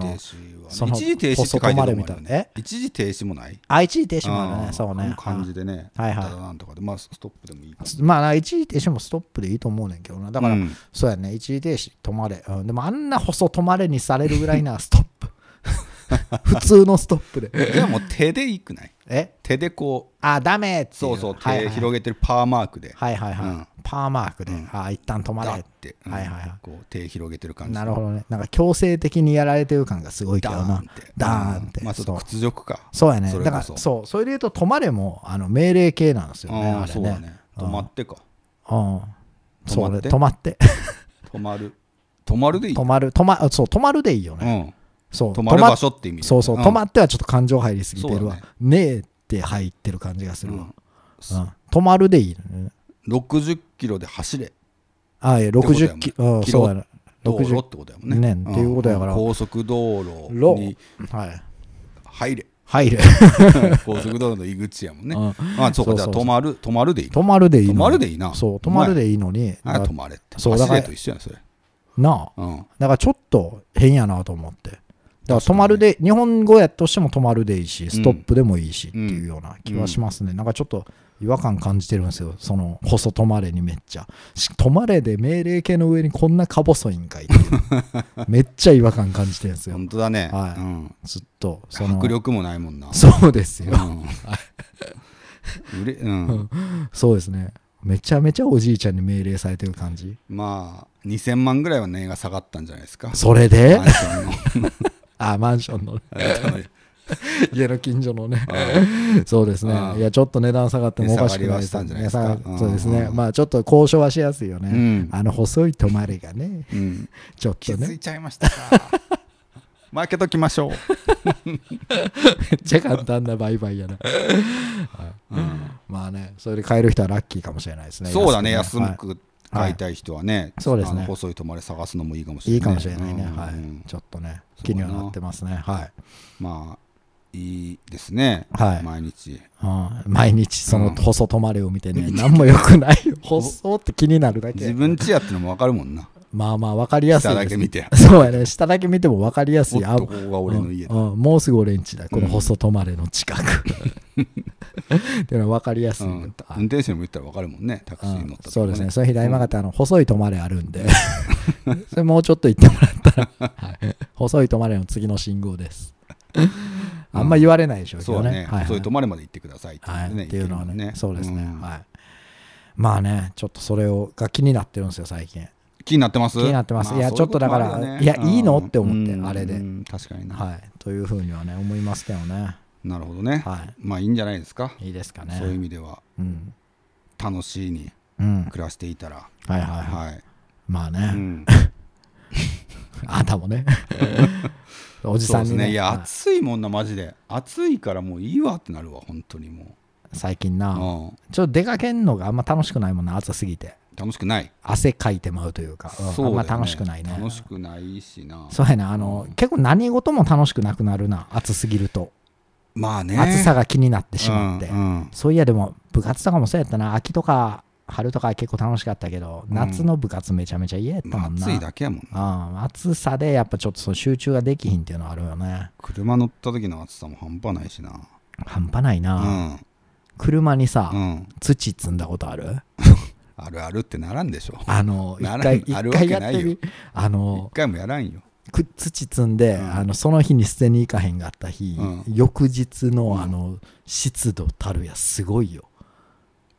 停止は、ね、一時停止って書いてるみたいな一時停止もないあ一時停止もあるねそうね感じでねはいはいなんとかでまあストップでもいいまあ一時停止もストップでいいと思うねんけどなだから、うん、そうやね一時停止止まれ、うん、でもあんな細止まれにされるぐらいなストップ 普通のストップででも手でいくないえ手でこうあダメってそうそう手広げてるパーマークではいはいはい、うん、パーマークで、うん、あ一旦止まれって、うん、はいはいはいこう手広げてる感じなるほどねなんか強制的にやられてる感がすごいけどなダーンってまあちょっと屈辱かそうやねだからそうそれで言うと止まれもあの命令系なんですよねあれね、ね、止まってかうん止まって止まって 止まる止まるでいい止まる止まそう止まるでいいよね、そう止まる場所って意味そうそう、うん、まってはちょっと感情入りすぎてるわ、ね、ねえって入ってる感じがするわ、うん、うん、まるでいいのね60キロで走れああいや60キロキロそうやなキロってことやもんねね、ん、っていうことやから、高速道路に入れ、はい、入れ 高速道路の入り口やもんね、ああそこじゃ止まる止まるでいい止まるでいい止まるでいいなそう止まるでいいのに止まれってそう走れと一緒やんそれなあ、うん、だからちょっと変やなと思ってだから止まるで、日本語やとしても止まるでいいし、ストップでもいいしっていうような気はしますね。なんかちょっと違和感感じてるんですよ。その、細止まれにめっちゃ。止まれで命令形の上にこんなか細いんかい めっちゃ違和感感じてるんですよ。本当だね。はい。うん、ずっと。その迫力もないもんな。そうですよ。うん、うん、そうですね。めちゃめちゃおじいちゃんに命令されてる感じ。まあ、2000万ぐらいは値が下がったんじゃないですか。それであマンションのね、家の近所のね、そうですね、いや、ちょっと値段下がってもおかしくないですね、ねそうですね、まあちょっと交渉はしやすいよね、うん、あの細い泊まりがね、うん、ちょっとね。気づいちゃいましたか。負けときましょう。めっちゃ簡単な売買やな。うん、まあね、それで買える人はラッキーかもしれないですね。そうだね、安く会いたい人はね、そうですね細い泊まり探すのもいいかもしれないいいかもしれないね、はい、ちょっとね気にはなってますねはいまあいいですね、はい、毎日、うん、毎日その細泊まりを見てね、うん、何もよくない 細って気になるだけ自分ちやってのも分かるもんなまあまあ分かりやすい、ね、下だけ見てそうやね下だけ見ても分かりやすいあここが俺の家、うん、うん、もうすぐ俺んちだこの細泊まりの近く っていうのは分かりやすい、うん、運転手にも言ったら分かるもんねタクシーに乗った、ね、そうですねそれ左曲がってあの細い止まれあるんで それもうちょっと行ってもらったら、はい、細い止まれの次の信号ですあんま言われないでしょうけどね,、そうね細い止まれまで行ってくださいっていうのはねそうですね、はいまあねちょっとそれをが気になってるんですよ最近気になってます気になってます、いやちょっとだからいやいいのって思ってあれで確かにはいというふうにはね思いますけどねなるほどね、はい、まあいいんじゃないですかいいですかねそういう意味では、うん、楽しいに暮らしていたら、うん、はいはいはい、はい、まあね、うん、あんたもね おじさんにねねいや暑いもんなマジで暑いからもういいわってなるわ本当にもう最近な、うん、ちょっと出かけんのがあんま楽しくないもんな暑すぎて楽しくない汗かいてまうというか、うん、あんま楽しくないね楽しくないしなそうやなあの、結構何事も楽しくなくなるな暑すぎるとまあね、暑さが気になってしまって、うんうん、そういやでも部活とかもそうやったな秋とか春とか結構楽しかったけど、夏の部活めちゃめちゃ嫌やったもんな、暑いだけやもんな、うん、暑さでやっぱちょっとその集中ができひんっていうのはあるよね車乗った時の暑さも半端ないしな半端ないな、うん、車にさ、土積んだことある あるあるってならんでしょあの 一回あるわけないよあの一回もやらんよく土積んで、うん、あのその日に捨てに行かへんかった日、うん、翌日のあの湿度たるやすごいよ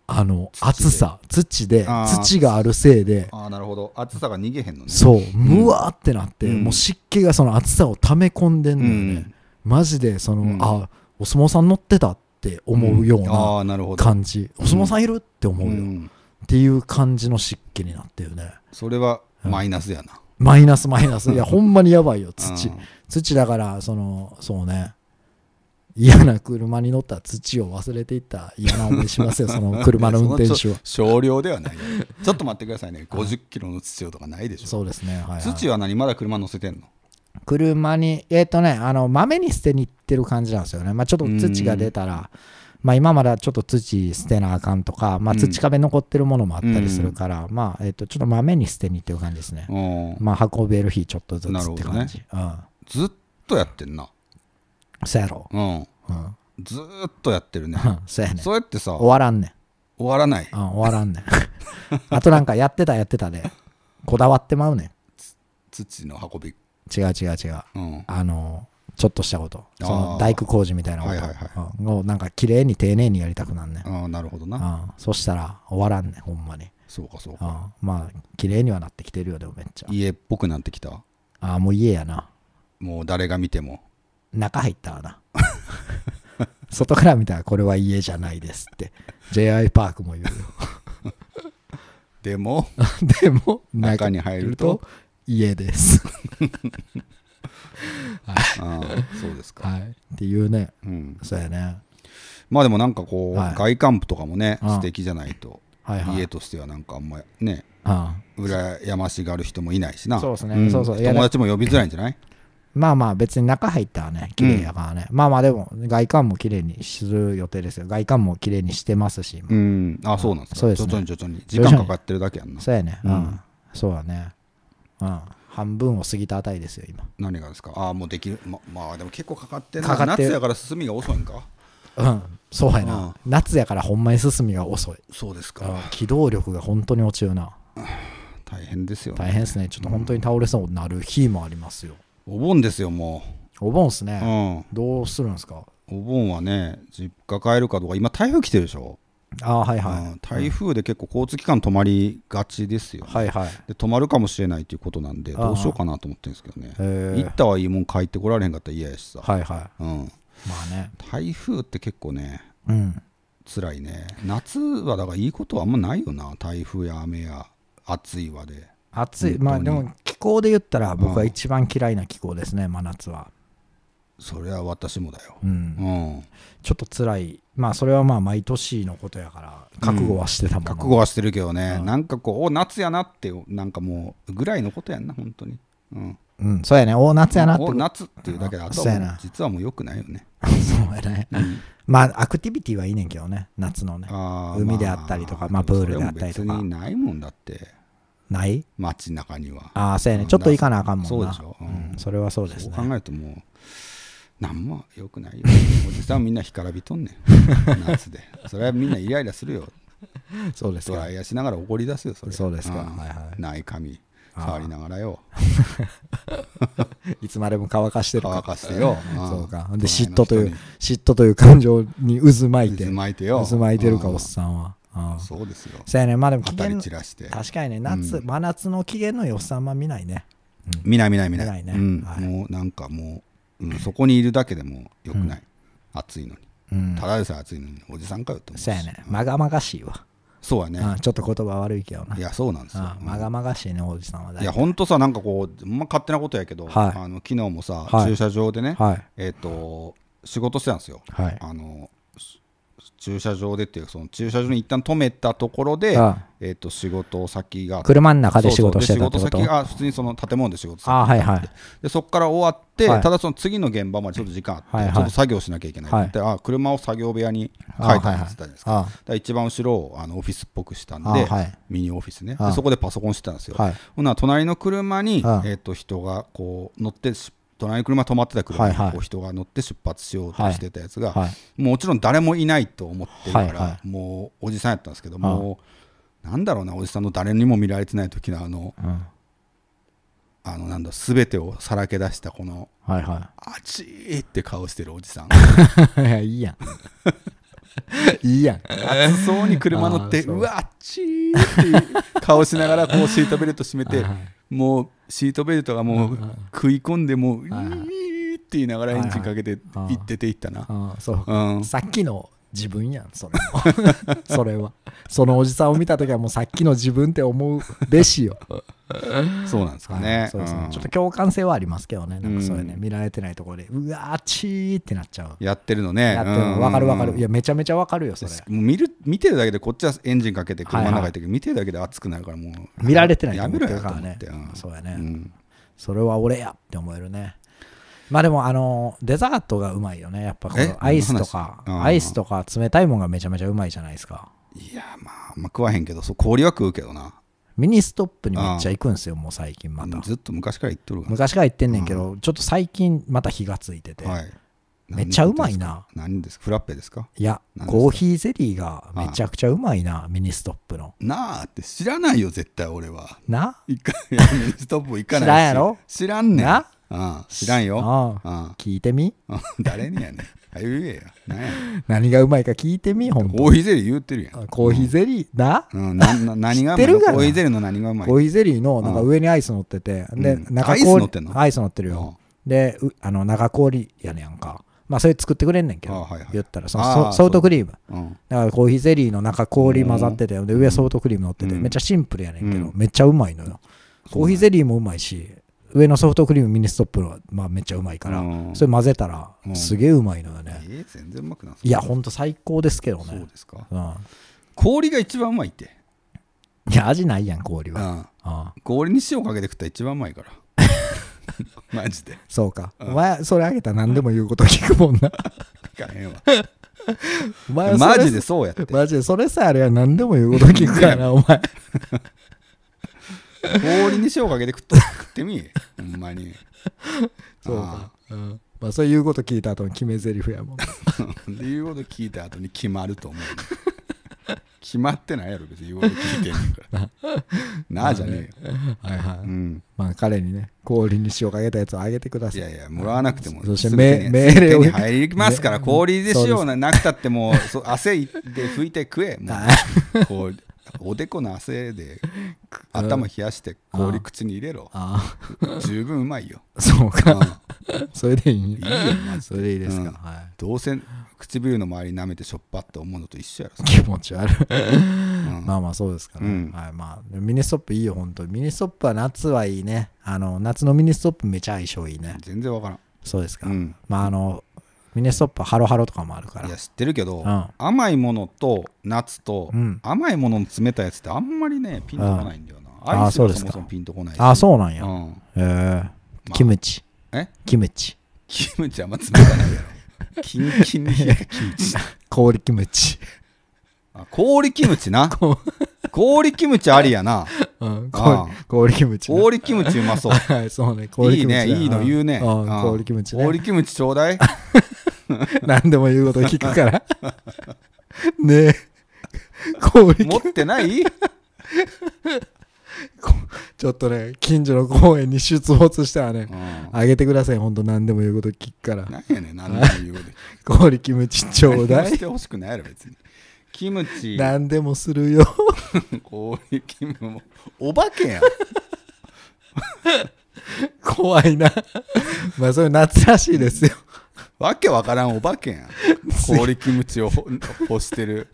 あの暑さ土で土があるせいであなるほど暑さが逃げへんのねそうむわってなって、うん、もう湿気がその暑さを溜め込んでんのよね、マジでその、あお相撲さん乗ってたって思うような感じ、お相撲さんいるって思うよ、っていう感じの湿気になってるねそれはマイナスやな、マイナス マイナス。いや、ほんまにやばいよ、土。土だから、その、そうね。嫌な車に乗った土を忘れていった嫌な思いしますよ、その車の運転手は。少量ではない、ちょっと待ってくださいね、50キロの土をとかないでしょ。そうですね、はいはい、土は何、まだ車乗せてんの車に、えっ、ー、とね、あの豆に捨てに行ってる感じなんですよね、まあ、ちょっと土が出たら、まあ、今まだちょっと土捨てなあかんとか、まあ、土壁残ってるものもあったりするから、うん、まあ、えっと、ちょっとまめに捨てにっていう感じですね、まあ、運べる日ちょっとずつって感じ、ねうん、ずっとやってんなそやろ、うんずっとやってるね そうやねそうやってさ終わらんねん終わらない、うん、終わらんねん あとなんかやってたやってたでこだわってまうねん土の運び違う違う違う、あのちょっとしたことその大工工事みたいなこと、はいはいはいをなんか綺麗に丁寧にやりたくなんねんあなるほどな、うん、そしたら終わらんねんほんまにそうかそうか、うん、まあ綺麗にはなってきてるよでもめっちゃ家っぽくなってきたああもう家やなもう誰が見ても中入ったわな外から見たらこれは家じゃないですって J.I. パークも言うでも でも中に入ると家です そうですか、っていうね、うん、そうやねまあでもなんかこう、外観部とかもね素敵じゃないと、はい家としてはなんかあんまねうら羨ましがる人もいないしなそうですね、そうそう友達も呼びづらいんじゃないまあまあ別に中入ったらね綺麗やからね、まあまあでも外観も綺麗にする予定ですよ外観も綺麗にしてますしうんあそうなんですかそう徐々に徐々に時間かかってるだけやんなそうやねうん、そうやねうん半分を過ぎたあたりですよ今何がですかああもうできるままあでも結構かかってかかて夏やから進みが遅いんかうんそうやな、夏やからほんまに進みが遅い、そうですか、機動力が本当に落ちるな大変ですよ、ね、大変ですねちょっと本当に倒れそうになる日もありますよお盆ですよもう。お盆っすう、ね、どうするんですかお盆はね実家帰るかどうか今台風来てるでしょあはいはい、台風で結構交通機関止まりがちですよね、はいはい、で止まるかもしれないということなんでどうしようかなと思ってるんですけどね行ったはいいもん帰ってこられへんかったら嫌やしさ、はいはいうんまあね、台風って結構ね、うん、辛いね夏はだからいいことはあんまないよな台風や雨や暑いわで暑いまあでも気候で言ったら僕は一番嫌いな気候ですね、真夏はそれは私もだよ、うん、ちょっと辛いまあそれはまあ毎年のことやから覚悟はしてたもん、覚悟はしてるけどね、うん、なんかこうお夏やなってなんかもうぐらいのことやんな本当にうんうん、そうやね、お夏やなって。お夏っていうだけだあとは実はもうよくないよね。そうやね。まあ、アクティビティはいいねんけどね、夏のね。海であったりとか、まあ、プールであったりとか。別にないもんだって。ない街中には。ああ、そうやね、ちょっと行かなあかんもんな。そうでしょ。うん、それはそうですね。そう考えるともう、何もよくないよおじさんみんな干からびとんねん 夏でそれはみんなイライラするよそうですかドライヤーしながら怒り出すよそれそうですか、いない髪触りながらよ いつまでも乾かしてる乾かしてよそうかで嫉妬という嫉妬という感情に渦巻いて渦巻いてよ渦巻いてるかおっさんはああそうですよ。そうやね、まあでも、当り散らして。確かにね、夏、真夏の機嫌の予算は見ないね。うん、見ない見ない見ない。もうなんかもうん、そこにいるだけでもよくない、暑いのに、ただでさえ暑いのにおじさんかよと思うそうやねまがまがしいわそうやね、うん、ちょっと言葉悪いけどないやそうなんですよまがまがしいねおじさんはいやほんとさなんかこう、まあ、勝手なことやけど、はい、あの昨日もさ、はい、駐車場でね、はい、えっ、ー、と仕事してたんですよ、あの駐車場でっていうその駐車場に一旦止めたところで、ああえと仕事先が車の中で仕事してたってこと先が普通にその建物で仕事先はいはい、でそこから終わって、はい、ただその次の現場までちょっと時間あって、はいはい、ちょっと作業しなきゃいけないって、はい、ああ車を作業部屋に書いってたじゃないですか,、はいは一番後ろをあのオフィスっぽくしたんで、はい、ミニオフィスねでそこでパソコンしてたんですよ、ほな隣の車に、えと人がこう乗って隣に車止まってた車にこう人が乗って出発しようとしてたやつが、もちろん誰もいないと思ってるから、もうおじさんやったんですけども、なんだろうなおじさんの誰にも見られてない時のあの、あのなんだ全てをさらけ出したこの、はいはい、あちーって顔してるおじさん いいやん いいやんそうに車乗ってうわあっちーって顔しながらこうシートベルト締めてもうシートベルトがもう食い込んでもう「うい」って言いながらエンジンかけて行ってていったなさっきの自分やんそれ それはそのおじさんを見た時はもうさっきの自分って思うべしよそうなんですかね、ちょっと共感性はありますけどねなんかそれね、見られてないところでうわーちーってなっちゃうやってるのねやってるの分かる分かる、いやめちゃめちゃ分かるよそれもう見る見てるだけでこっちはエンジンかけて車の中行って、はい見てるだけで熱くなるからもう見られてないと思ってるからねそうやね、それは俺やって思えるねまあでもあのデザートがうまいよねやっぱこのアイスとかアイスとか冷たいもんがめちゃめちゃうまいじゃないですかいやまあまあ食わへんけどそう氷は食うけどなミニストップにめっちゃ行くんですよ、もう最近また。ずっと昔から行ってるから。昔から行ってんねんけど、ちょっと最近また火がついてて。めっちゃうまいな。何ですかフラッペですかいや、コーヒーゼリーがめちゃくちゃうまいな、ミニストップの。なあって知らないよ、絶対俺は。なミニストップ行かないし。知らんやろ知らんねん。あ知らんよ。聞いてみ誰にやねん。あ、言えや。何がうまいか聞いてみ、ほんコーヒーゼリー言ってるやん。コーヒーゼリー、な、うん、なな 何がうまいコーヒーゼリーの何がうまいコーヒーゼリーのなんか上にアイス乗ってて、で、中アイス乗ってんのアイス乗ってるよ。で、あの中氷やねやんか。まあ、それ作ってくれんねんけど、言ったらそのソフトクリーム、だからコーヒーゼリーの中氷混ざってて、で上ソフトクリーム乗ってて、めっちゃシンプルやねんけど、めっちゃうまいのよ、コーヒーゼリーもうまいし上のソフトクリームミニストップのまあ、めっちゃうまいから、うんそれ混ぜたらうんすげえうまいのよね、えー全然うまくないやほんと最高ですけどそうねですかうん氷が一番うまいって、いや味ないやん氷うは、ん、氷に塩かけて食ったら一番うまいから マジでそうか、うんお前それあげたら何でも言うこと聞くもんなかへんわお前マジでそうやってマジでそれさえあれや何でも言うこと聞くからなお前氷に塩かけて食っと食ってみほんまにそうかうんまあそういうこと聞いた後に決め台詞やもんで 言うこと聞いた後に決まると思う決まってないやろ別に言うこと聞いてんのから なあじゃねえよ、はいはい、うん、まあ彼にね氷に塩かけたやつをあげてくださいいやいやもらわなくてもそしてめす手に命令を手に入りますから氷で塩ななくたってもうそ汗で拭いて食えもう氷 おでこの汗で 頭冷やして氷口に入れろ十分うまいよ そうか、それでいいいいよ、ま、それでいいですか、はい、どうせ唇の周り舐めてしょっぱって思うのと一緒やろ気持ち悪い、まあまあそうですから、はいまあ、ミニストップいいよ本当にミニストップは夏はいいねあの夏のミニストップめちゃ相性いいね全然わからんそうですか、まああのミネストップハロハロとかもあるからいや知ってるけど、うん、甘いものと夏と、うん、甘いものの冷たいやつってあんまりねピンとこないんだよな、うん、アイスがそもそもピンとこないあそうなんや、うん、えーまあ、キムチえキムチキムチあんま冷たないやろ キンキンに冷えたキムチ 氷キムチあ氷キムチな氷キムチありやな。うん、氷キムチ。氷キムチうまそう。はい、そうね、氷キムチ。いいね、いいの言うね。氷キムチ、氷キムチちょうだい。何でも言うこと聞くから。ねえ。氷持ってないちょっとね、近所の公園に出没したらね、あ、げてください、本当何でも言うこと聞くから。何やねん、何でも言うこと。氷キムチちょうだい。してほしくないやろ、別に。キムチ何でもするよ こういうキムもお化けやん怖いなまあそれ夏らしいですよわけわからんお化けやん氷キムチを干してる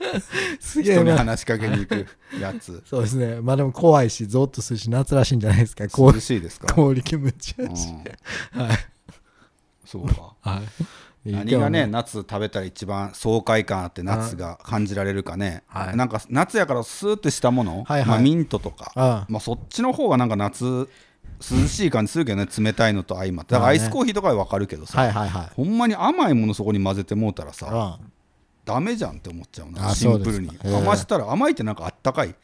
人に話しかけに行くやつそうですねまあでも怖いしゾッとするし夏らしいんじゃないですか涼しいですか氷キムチやし、うん、はいそうかはい何がね夏食べたら一番爽快感あって夏が感じられるかね、はい、なんか夏やからスーッとしたもの、はいはい、まあ、ミントとか、まあ、そっちの方がなんか夏涼しい感じするけどね冷たいのと相まってだからアイスコーヒーとかは分かるけどさ、はいはいはい、ほんまに甘いものそこに混ぜてもうたらさ、ダメじゃんって思っちゃうなシンプルに甘したら甘いってなんかあったかい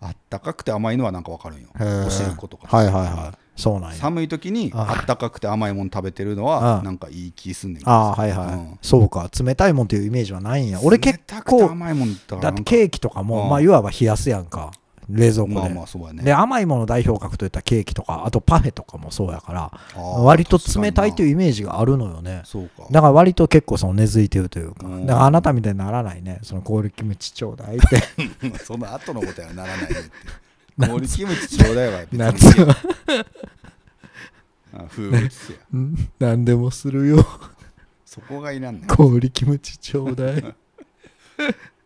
あったかくて甘いのはなんか分かるんよおしることか、はいはいはいそうなんや寒い時にあったかくて甘いもの食べてるのはなんかいい気すんねんああはいはい、うん、そうか冷たいもんというイメージはないんや俺結構甘いもんだってケーキとかも、まあいわば冷やすやんか冷蔵庫でまあまあね、で甘いもの代表格といったらケーキとかあとパフェとかもそうやから割と冷たいというイメージがあるのよねだから割と結構その根付いてるというか、だからあなたみたいにならないねその氷キムチちょうだいって その後のことはならないねって森キムチちょうだいわ夏は あ風物詩や、う ん何でもするよそこがいらんねん氷キムチちょうだい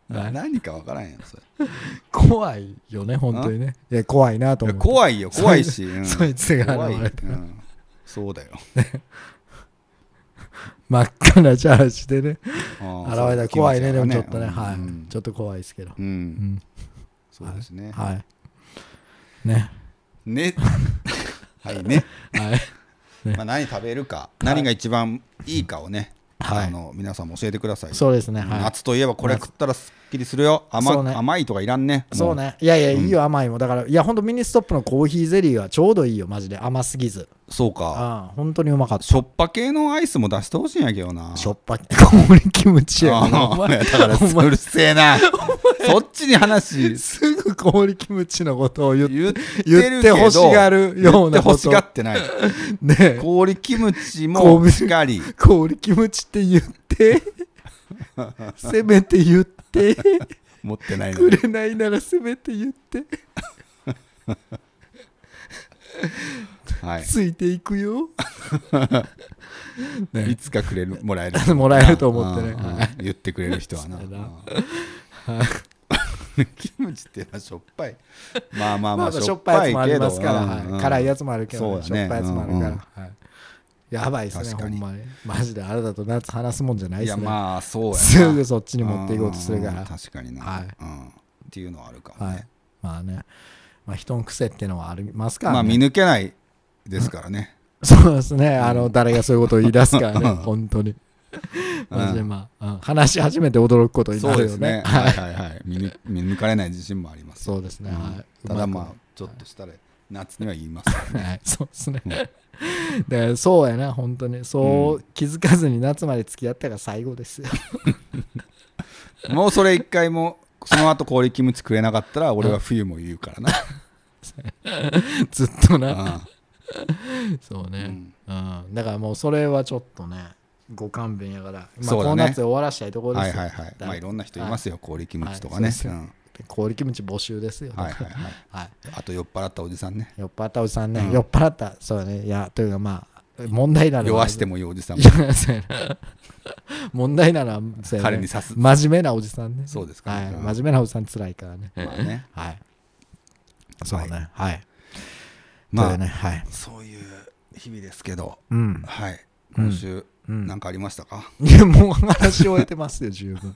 は何かわからんやんそれ怖いよね本当にねいや怖いなと思やって怖いよ怖いし、うんそいつが怖い、現うれたん、そうだよ真っ赤なチャージでね現れたら怖いねでもちょっとねはい、ちょっと怖いですけど、うん、うんそうですね、はいねね はいね、はいねまあ、何食べるか、何が一番いいかをね、はい、あの皆さんも教えてくださいそうですね、はい、夏といえばこれ食ったらすっきりするよ甘ね、甘いとかいらんねそうねいやいや、いいよ甘いもだからいやほんとミニストップのコーヒーゼリーはちょうどいいよマジで甘すぎずそうかあ本当にうまかったしょっぱ系のアイスも出してほしいんやけどなしょっぱ系これキムチやなだからうるせえな そっちに話すぐ氷キムチのことを言って言って欲しがるようなこと言って欲しがってない ね氷キムチもしかり氷キムチって言って せめて言って持ってないくれないならせめて言ってはい、ついていくよ、ね、いつかくれるもらえるもらえると思ってね、言ってくれる人はな キムチってしょっぱいまあまあまあしょっぱいやつもありますから、辛いやつもあるけど、ね、しょっぱいやつもあるから、やばいですねほんまにマジであれだと夏話すもんじゃないですねいやまあそうやすぐそっちに持っていこうとするから確かにな、はいっていうのはあるかもね、まあね、まあ、人の癖っていうのはありますから、まあ見抜けないですからね そうですねあの誰がそういうことを言い出すからね 本当にマジでまあ、うん、話し始めて驚くことになるよね。ねはいはいはい。見抜かれない自信もあります。そうですね。はい、ただまあ、ちょっとしたら、夏には言います、ね、はい、そうですね。でそうやな、本当に。そう、気づかずに夏まで付き合ったが最後ですよ。もうそれ一回も、その後氷キムチくれなかったら、俺は冬も言うからな。ずっとな。そうね、うん、うん。だからもうそれはちょっとね。ご勘弁やから、まあ、そうだこの夏終わらしたいところはでいすよはいはいまあいろんな人いますよ氷キムチとかねはいそううん氷キムチ募集ですよ、はいはいはいはいあと酔っ払ったおじさんね酔っ払ったおじさんね、酔っ払ったそうだねいやというかまあ問題なの酔わしてもいいおじさんも 問題なのはね彼に刺す真面目なおじさんねそうですかねはい、うん真面目なおじさん辛いからね、まあねはいそうねはいまあねはいそういう日々ですけどうんはい今週、何、うん、かありましたかいやもう話終えてますよ 十分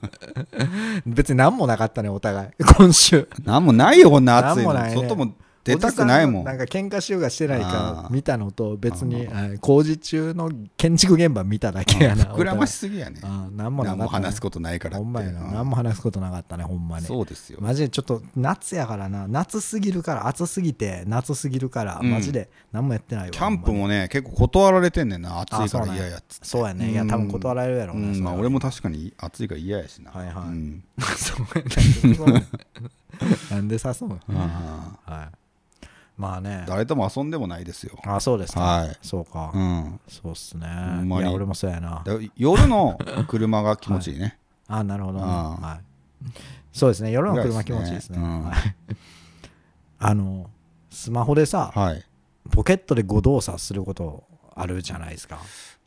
別に何もなかったねお互い今週何もないよこんな暑いの、ね、外も出たくないもんなんか喧嘩しようがしてないか見たのと別に工事中の建築現場見ただけやな膨らましすぎやね何も何も話すことないからほんまやな何も話すことなかったねほんまにそうですよマジでちょっと夏やからな夏すぎるから暑すぎて夏すぎるからマジで何もやってないわキャンプもね結構断られてんねんな暑いから嫌やっつてそうやねいや多分断られるやろうねまあ俺も確かに暑いから嫌やしなはいはい そうやね なんで誘うのはいまあね誰とも遊んでもないですよあそうですね、はい、そうか、うん、そうっすねいや俺もそうやな夜の車が気持ちいいね、はい、あなるほど、ね、はい、そうですね夜の車気持ちいいですね、ねうん、あのスマホでさ、はい、ポケットで誤動作することあるじゃないですか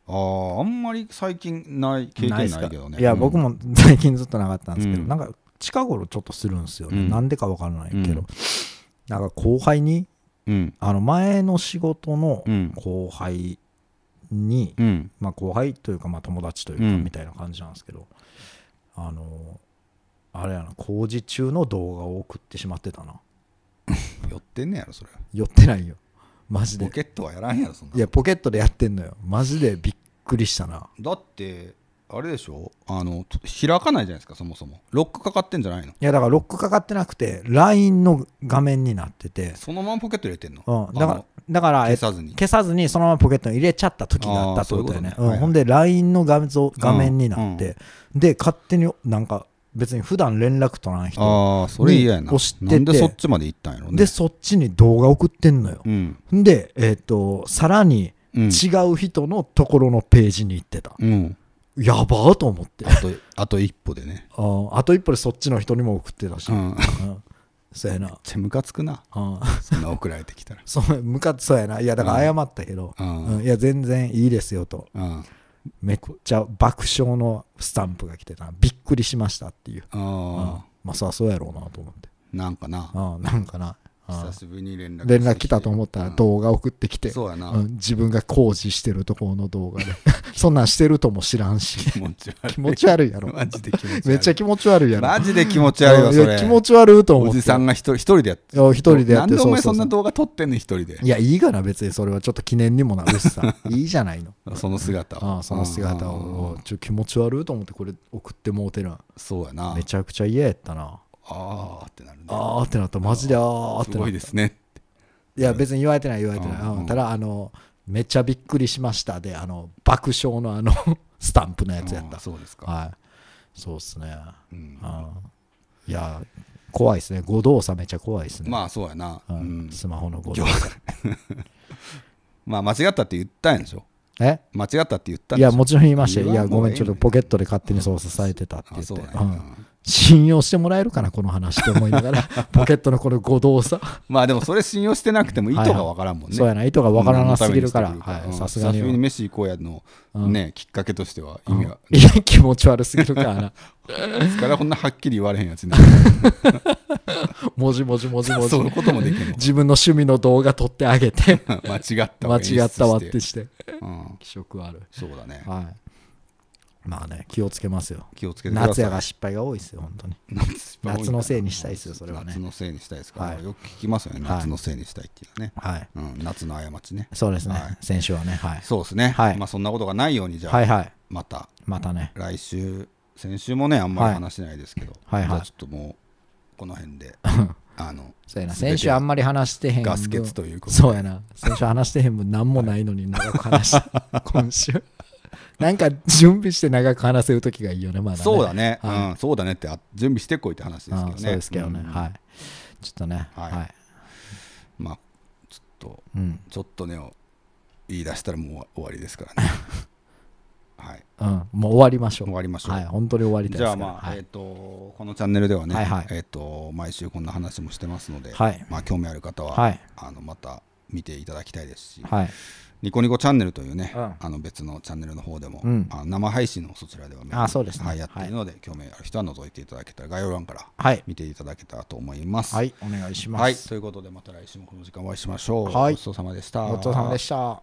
ああんまり最近ない経験ないけどねいや、うん、僕も最近ずっとなかったんですけど、うん、なんか近頃ちょっとするんですよね、うなんでか分からないけど、うん、なんか後輩にうん、あの前の仕事の後輩に、うん、まあ、後輩というかまあ友達というかみたいな感じなんですけど、あのあれやな工事中の動画を送ってしまってたな 寄ってんねやろそれ寄ってないよマジでポケットはやらんやろそんないやポケットでやってんのよマジでびっくりしたなだってあれでしょあの開かないじゃないですかそもそもロックかかってんじゃないのいやだからロックかかってなくて LINE の画面になっててそのままポケット入れてんの,、うん、だからだから消さずに消さずにそのままポケットに入れちゃった時があったってことだよね、うんほんで LINE の画像画面になって、うん、で勝手になんか別に普段連絡取らん人ああそれ嫌やな押しててでそっちまで行ったんやろねでそっちに動画送ってんのよ、うん、でえっ、ー、とさらに違う人のところのページに行ってた、うんやばーと思ってあとあと一歩でねああと一歩でそっちの人にも送ってたし、うんそうやなめっちゃムカつくな、うん、そんな送られてきたら そうムカそうやないやだから謝ったけど、うんうん、いや全然いいですよと、めっちゃ爆笑のスタンプが来てたびっくりしましたっていうあ、まあそそうやろうなと思ってなんかなあなんかな久しぶりに連絡連絡来たと思ったら動画送ってきて、そうやな、自分が工事してるところの動画で そんなんしてるとも知らんし気持ち悪い気持ち悪いやろマジで気持ち悪いめっちゃ気持ち悪いやろマジで気持ち悪いわそれ気持ち悪いと思うおじさんが一人でやって一人でやってなんでお前そんな動画撮ってんねん一人でいやいいから別にそれはちょっと記念にもなるしさ いいじゃないのその姿を、うん、その姿をちょ気持ち悪いと思ってこれ送ってもうてるそうやなめちゃくちゃ嫌やったなあーってなるああってなったマジでああってすなごいっでたすねいや別に言われてない言われてない、うんうんただあのめっちゃびっくりしましたであの爆笑のあの スタンプのやつやったそうですか、はいそうっすねうんあいや怖いっすね誤動作めっちゃ怖いっすね、まあそうやな、うんスマホの誤動作 まあ間違ったって言ったんでしょえ間違ったって言ったいやもちろん言いましたいやごめんちょっとポケットで勝手にそう支えてたって言って、うん、信用してもらえるかなこの話って思いながら ポケットのこの誤動さまあでもそれ信用してなくても意図がわからんもんね、はい、そうやな意図がわからなすぎるからさすがに飯行こうやの、うん、ねきっかけとしては意味が、うん、いや気持ち悪すぎるからなからこんなはっきり言われへんやつになるもじもじもじもじ。そういうこともできる自分の趣味の動画撮ってあげて 間違ったわ。間違ったわってして。うん。気色ある。そうだね。はい。まあね、気をつけますよ。気をつけてください。夏やが失敗が多いですよ、本当に。夏のせいにしたいですよ、それはね。夏のせいにしたいですから、よく聞きますよね、夏のせいにしたいっていうのはね。はい。うん、夏の過ちね。そうですね、先週はね。はい。そうですね。はい。まあ、そんなことがないように、じゃあ、はいはい、また。またね。来週、先週もね、あんまり話しないですけど、はいはい、じゃあちょっともう。この辺で あのそうやな先週あんまり話してへんガス欠ということそうやな先週話してへんも何もないのに長く話した 今週なんか準備して長く話せる時がいいよねまだ、ね、そうだね、はい、うん、そうだねって準備してこいって話ですけどねそうですけどね、うん、はいちょっとねはい、はい、まあちょっと、うん、ちょっとね言い出したらもう終わりですからね はい、うん、もう終わりましょう終わりましょう、はい、本当に終わりです。じゃあまあ、はい、えっ、ー、とこのチャンネルではね、はいはい、えっ、ー、と毎週こんな話もしてますので、はい、まあ興味ある方は、はい、あのまた見ていただきたいですし、はい、ニコニコチャンネルというね、うん、あの別のチャンネルの方でも、うん、あ生配信のそちらでは、ね、あそうですね、はい、やっているので、はい、興味ある人は覗いていただけたら概要欄から見ていただけたらと思います。はい、お願いします、はい、ということでまた来週もこの時間お会いしましょう。はい、ごちそうさまでした。ごちそうさまでした。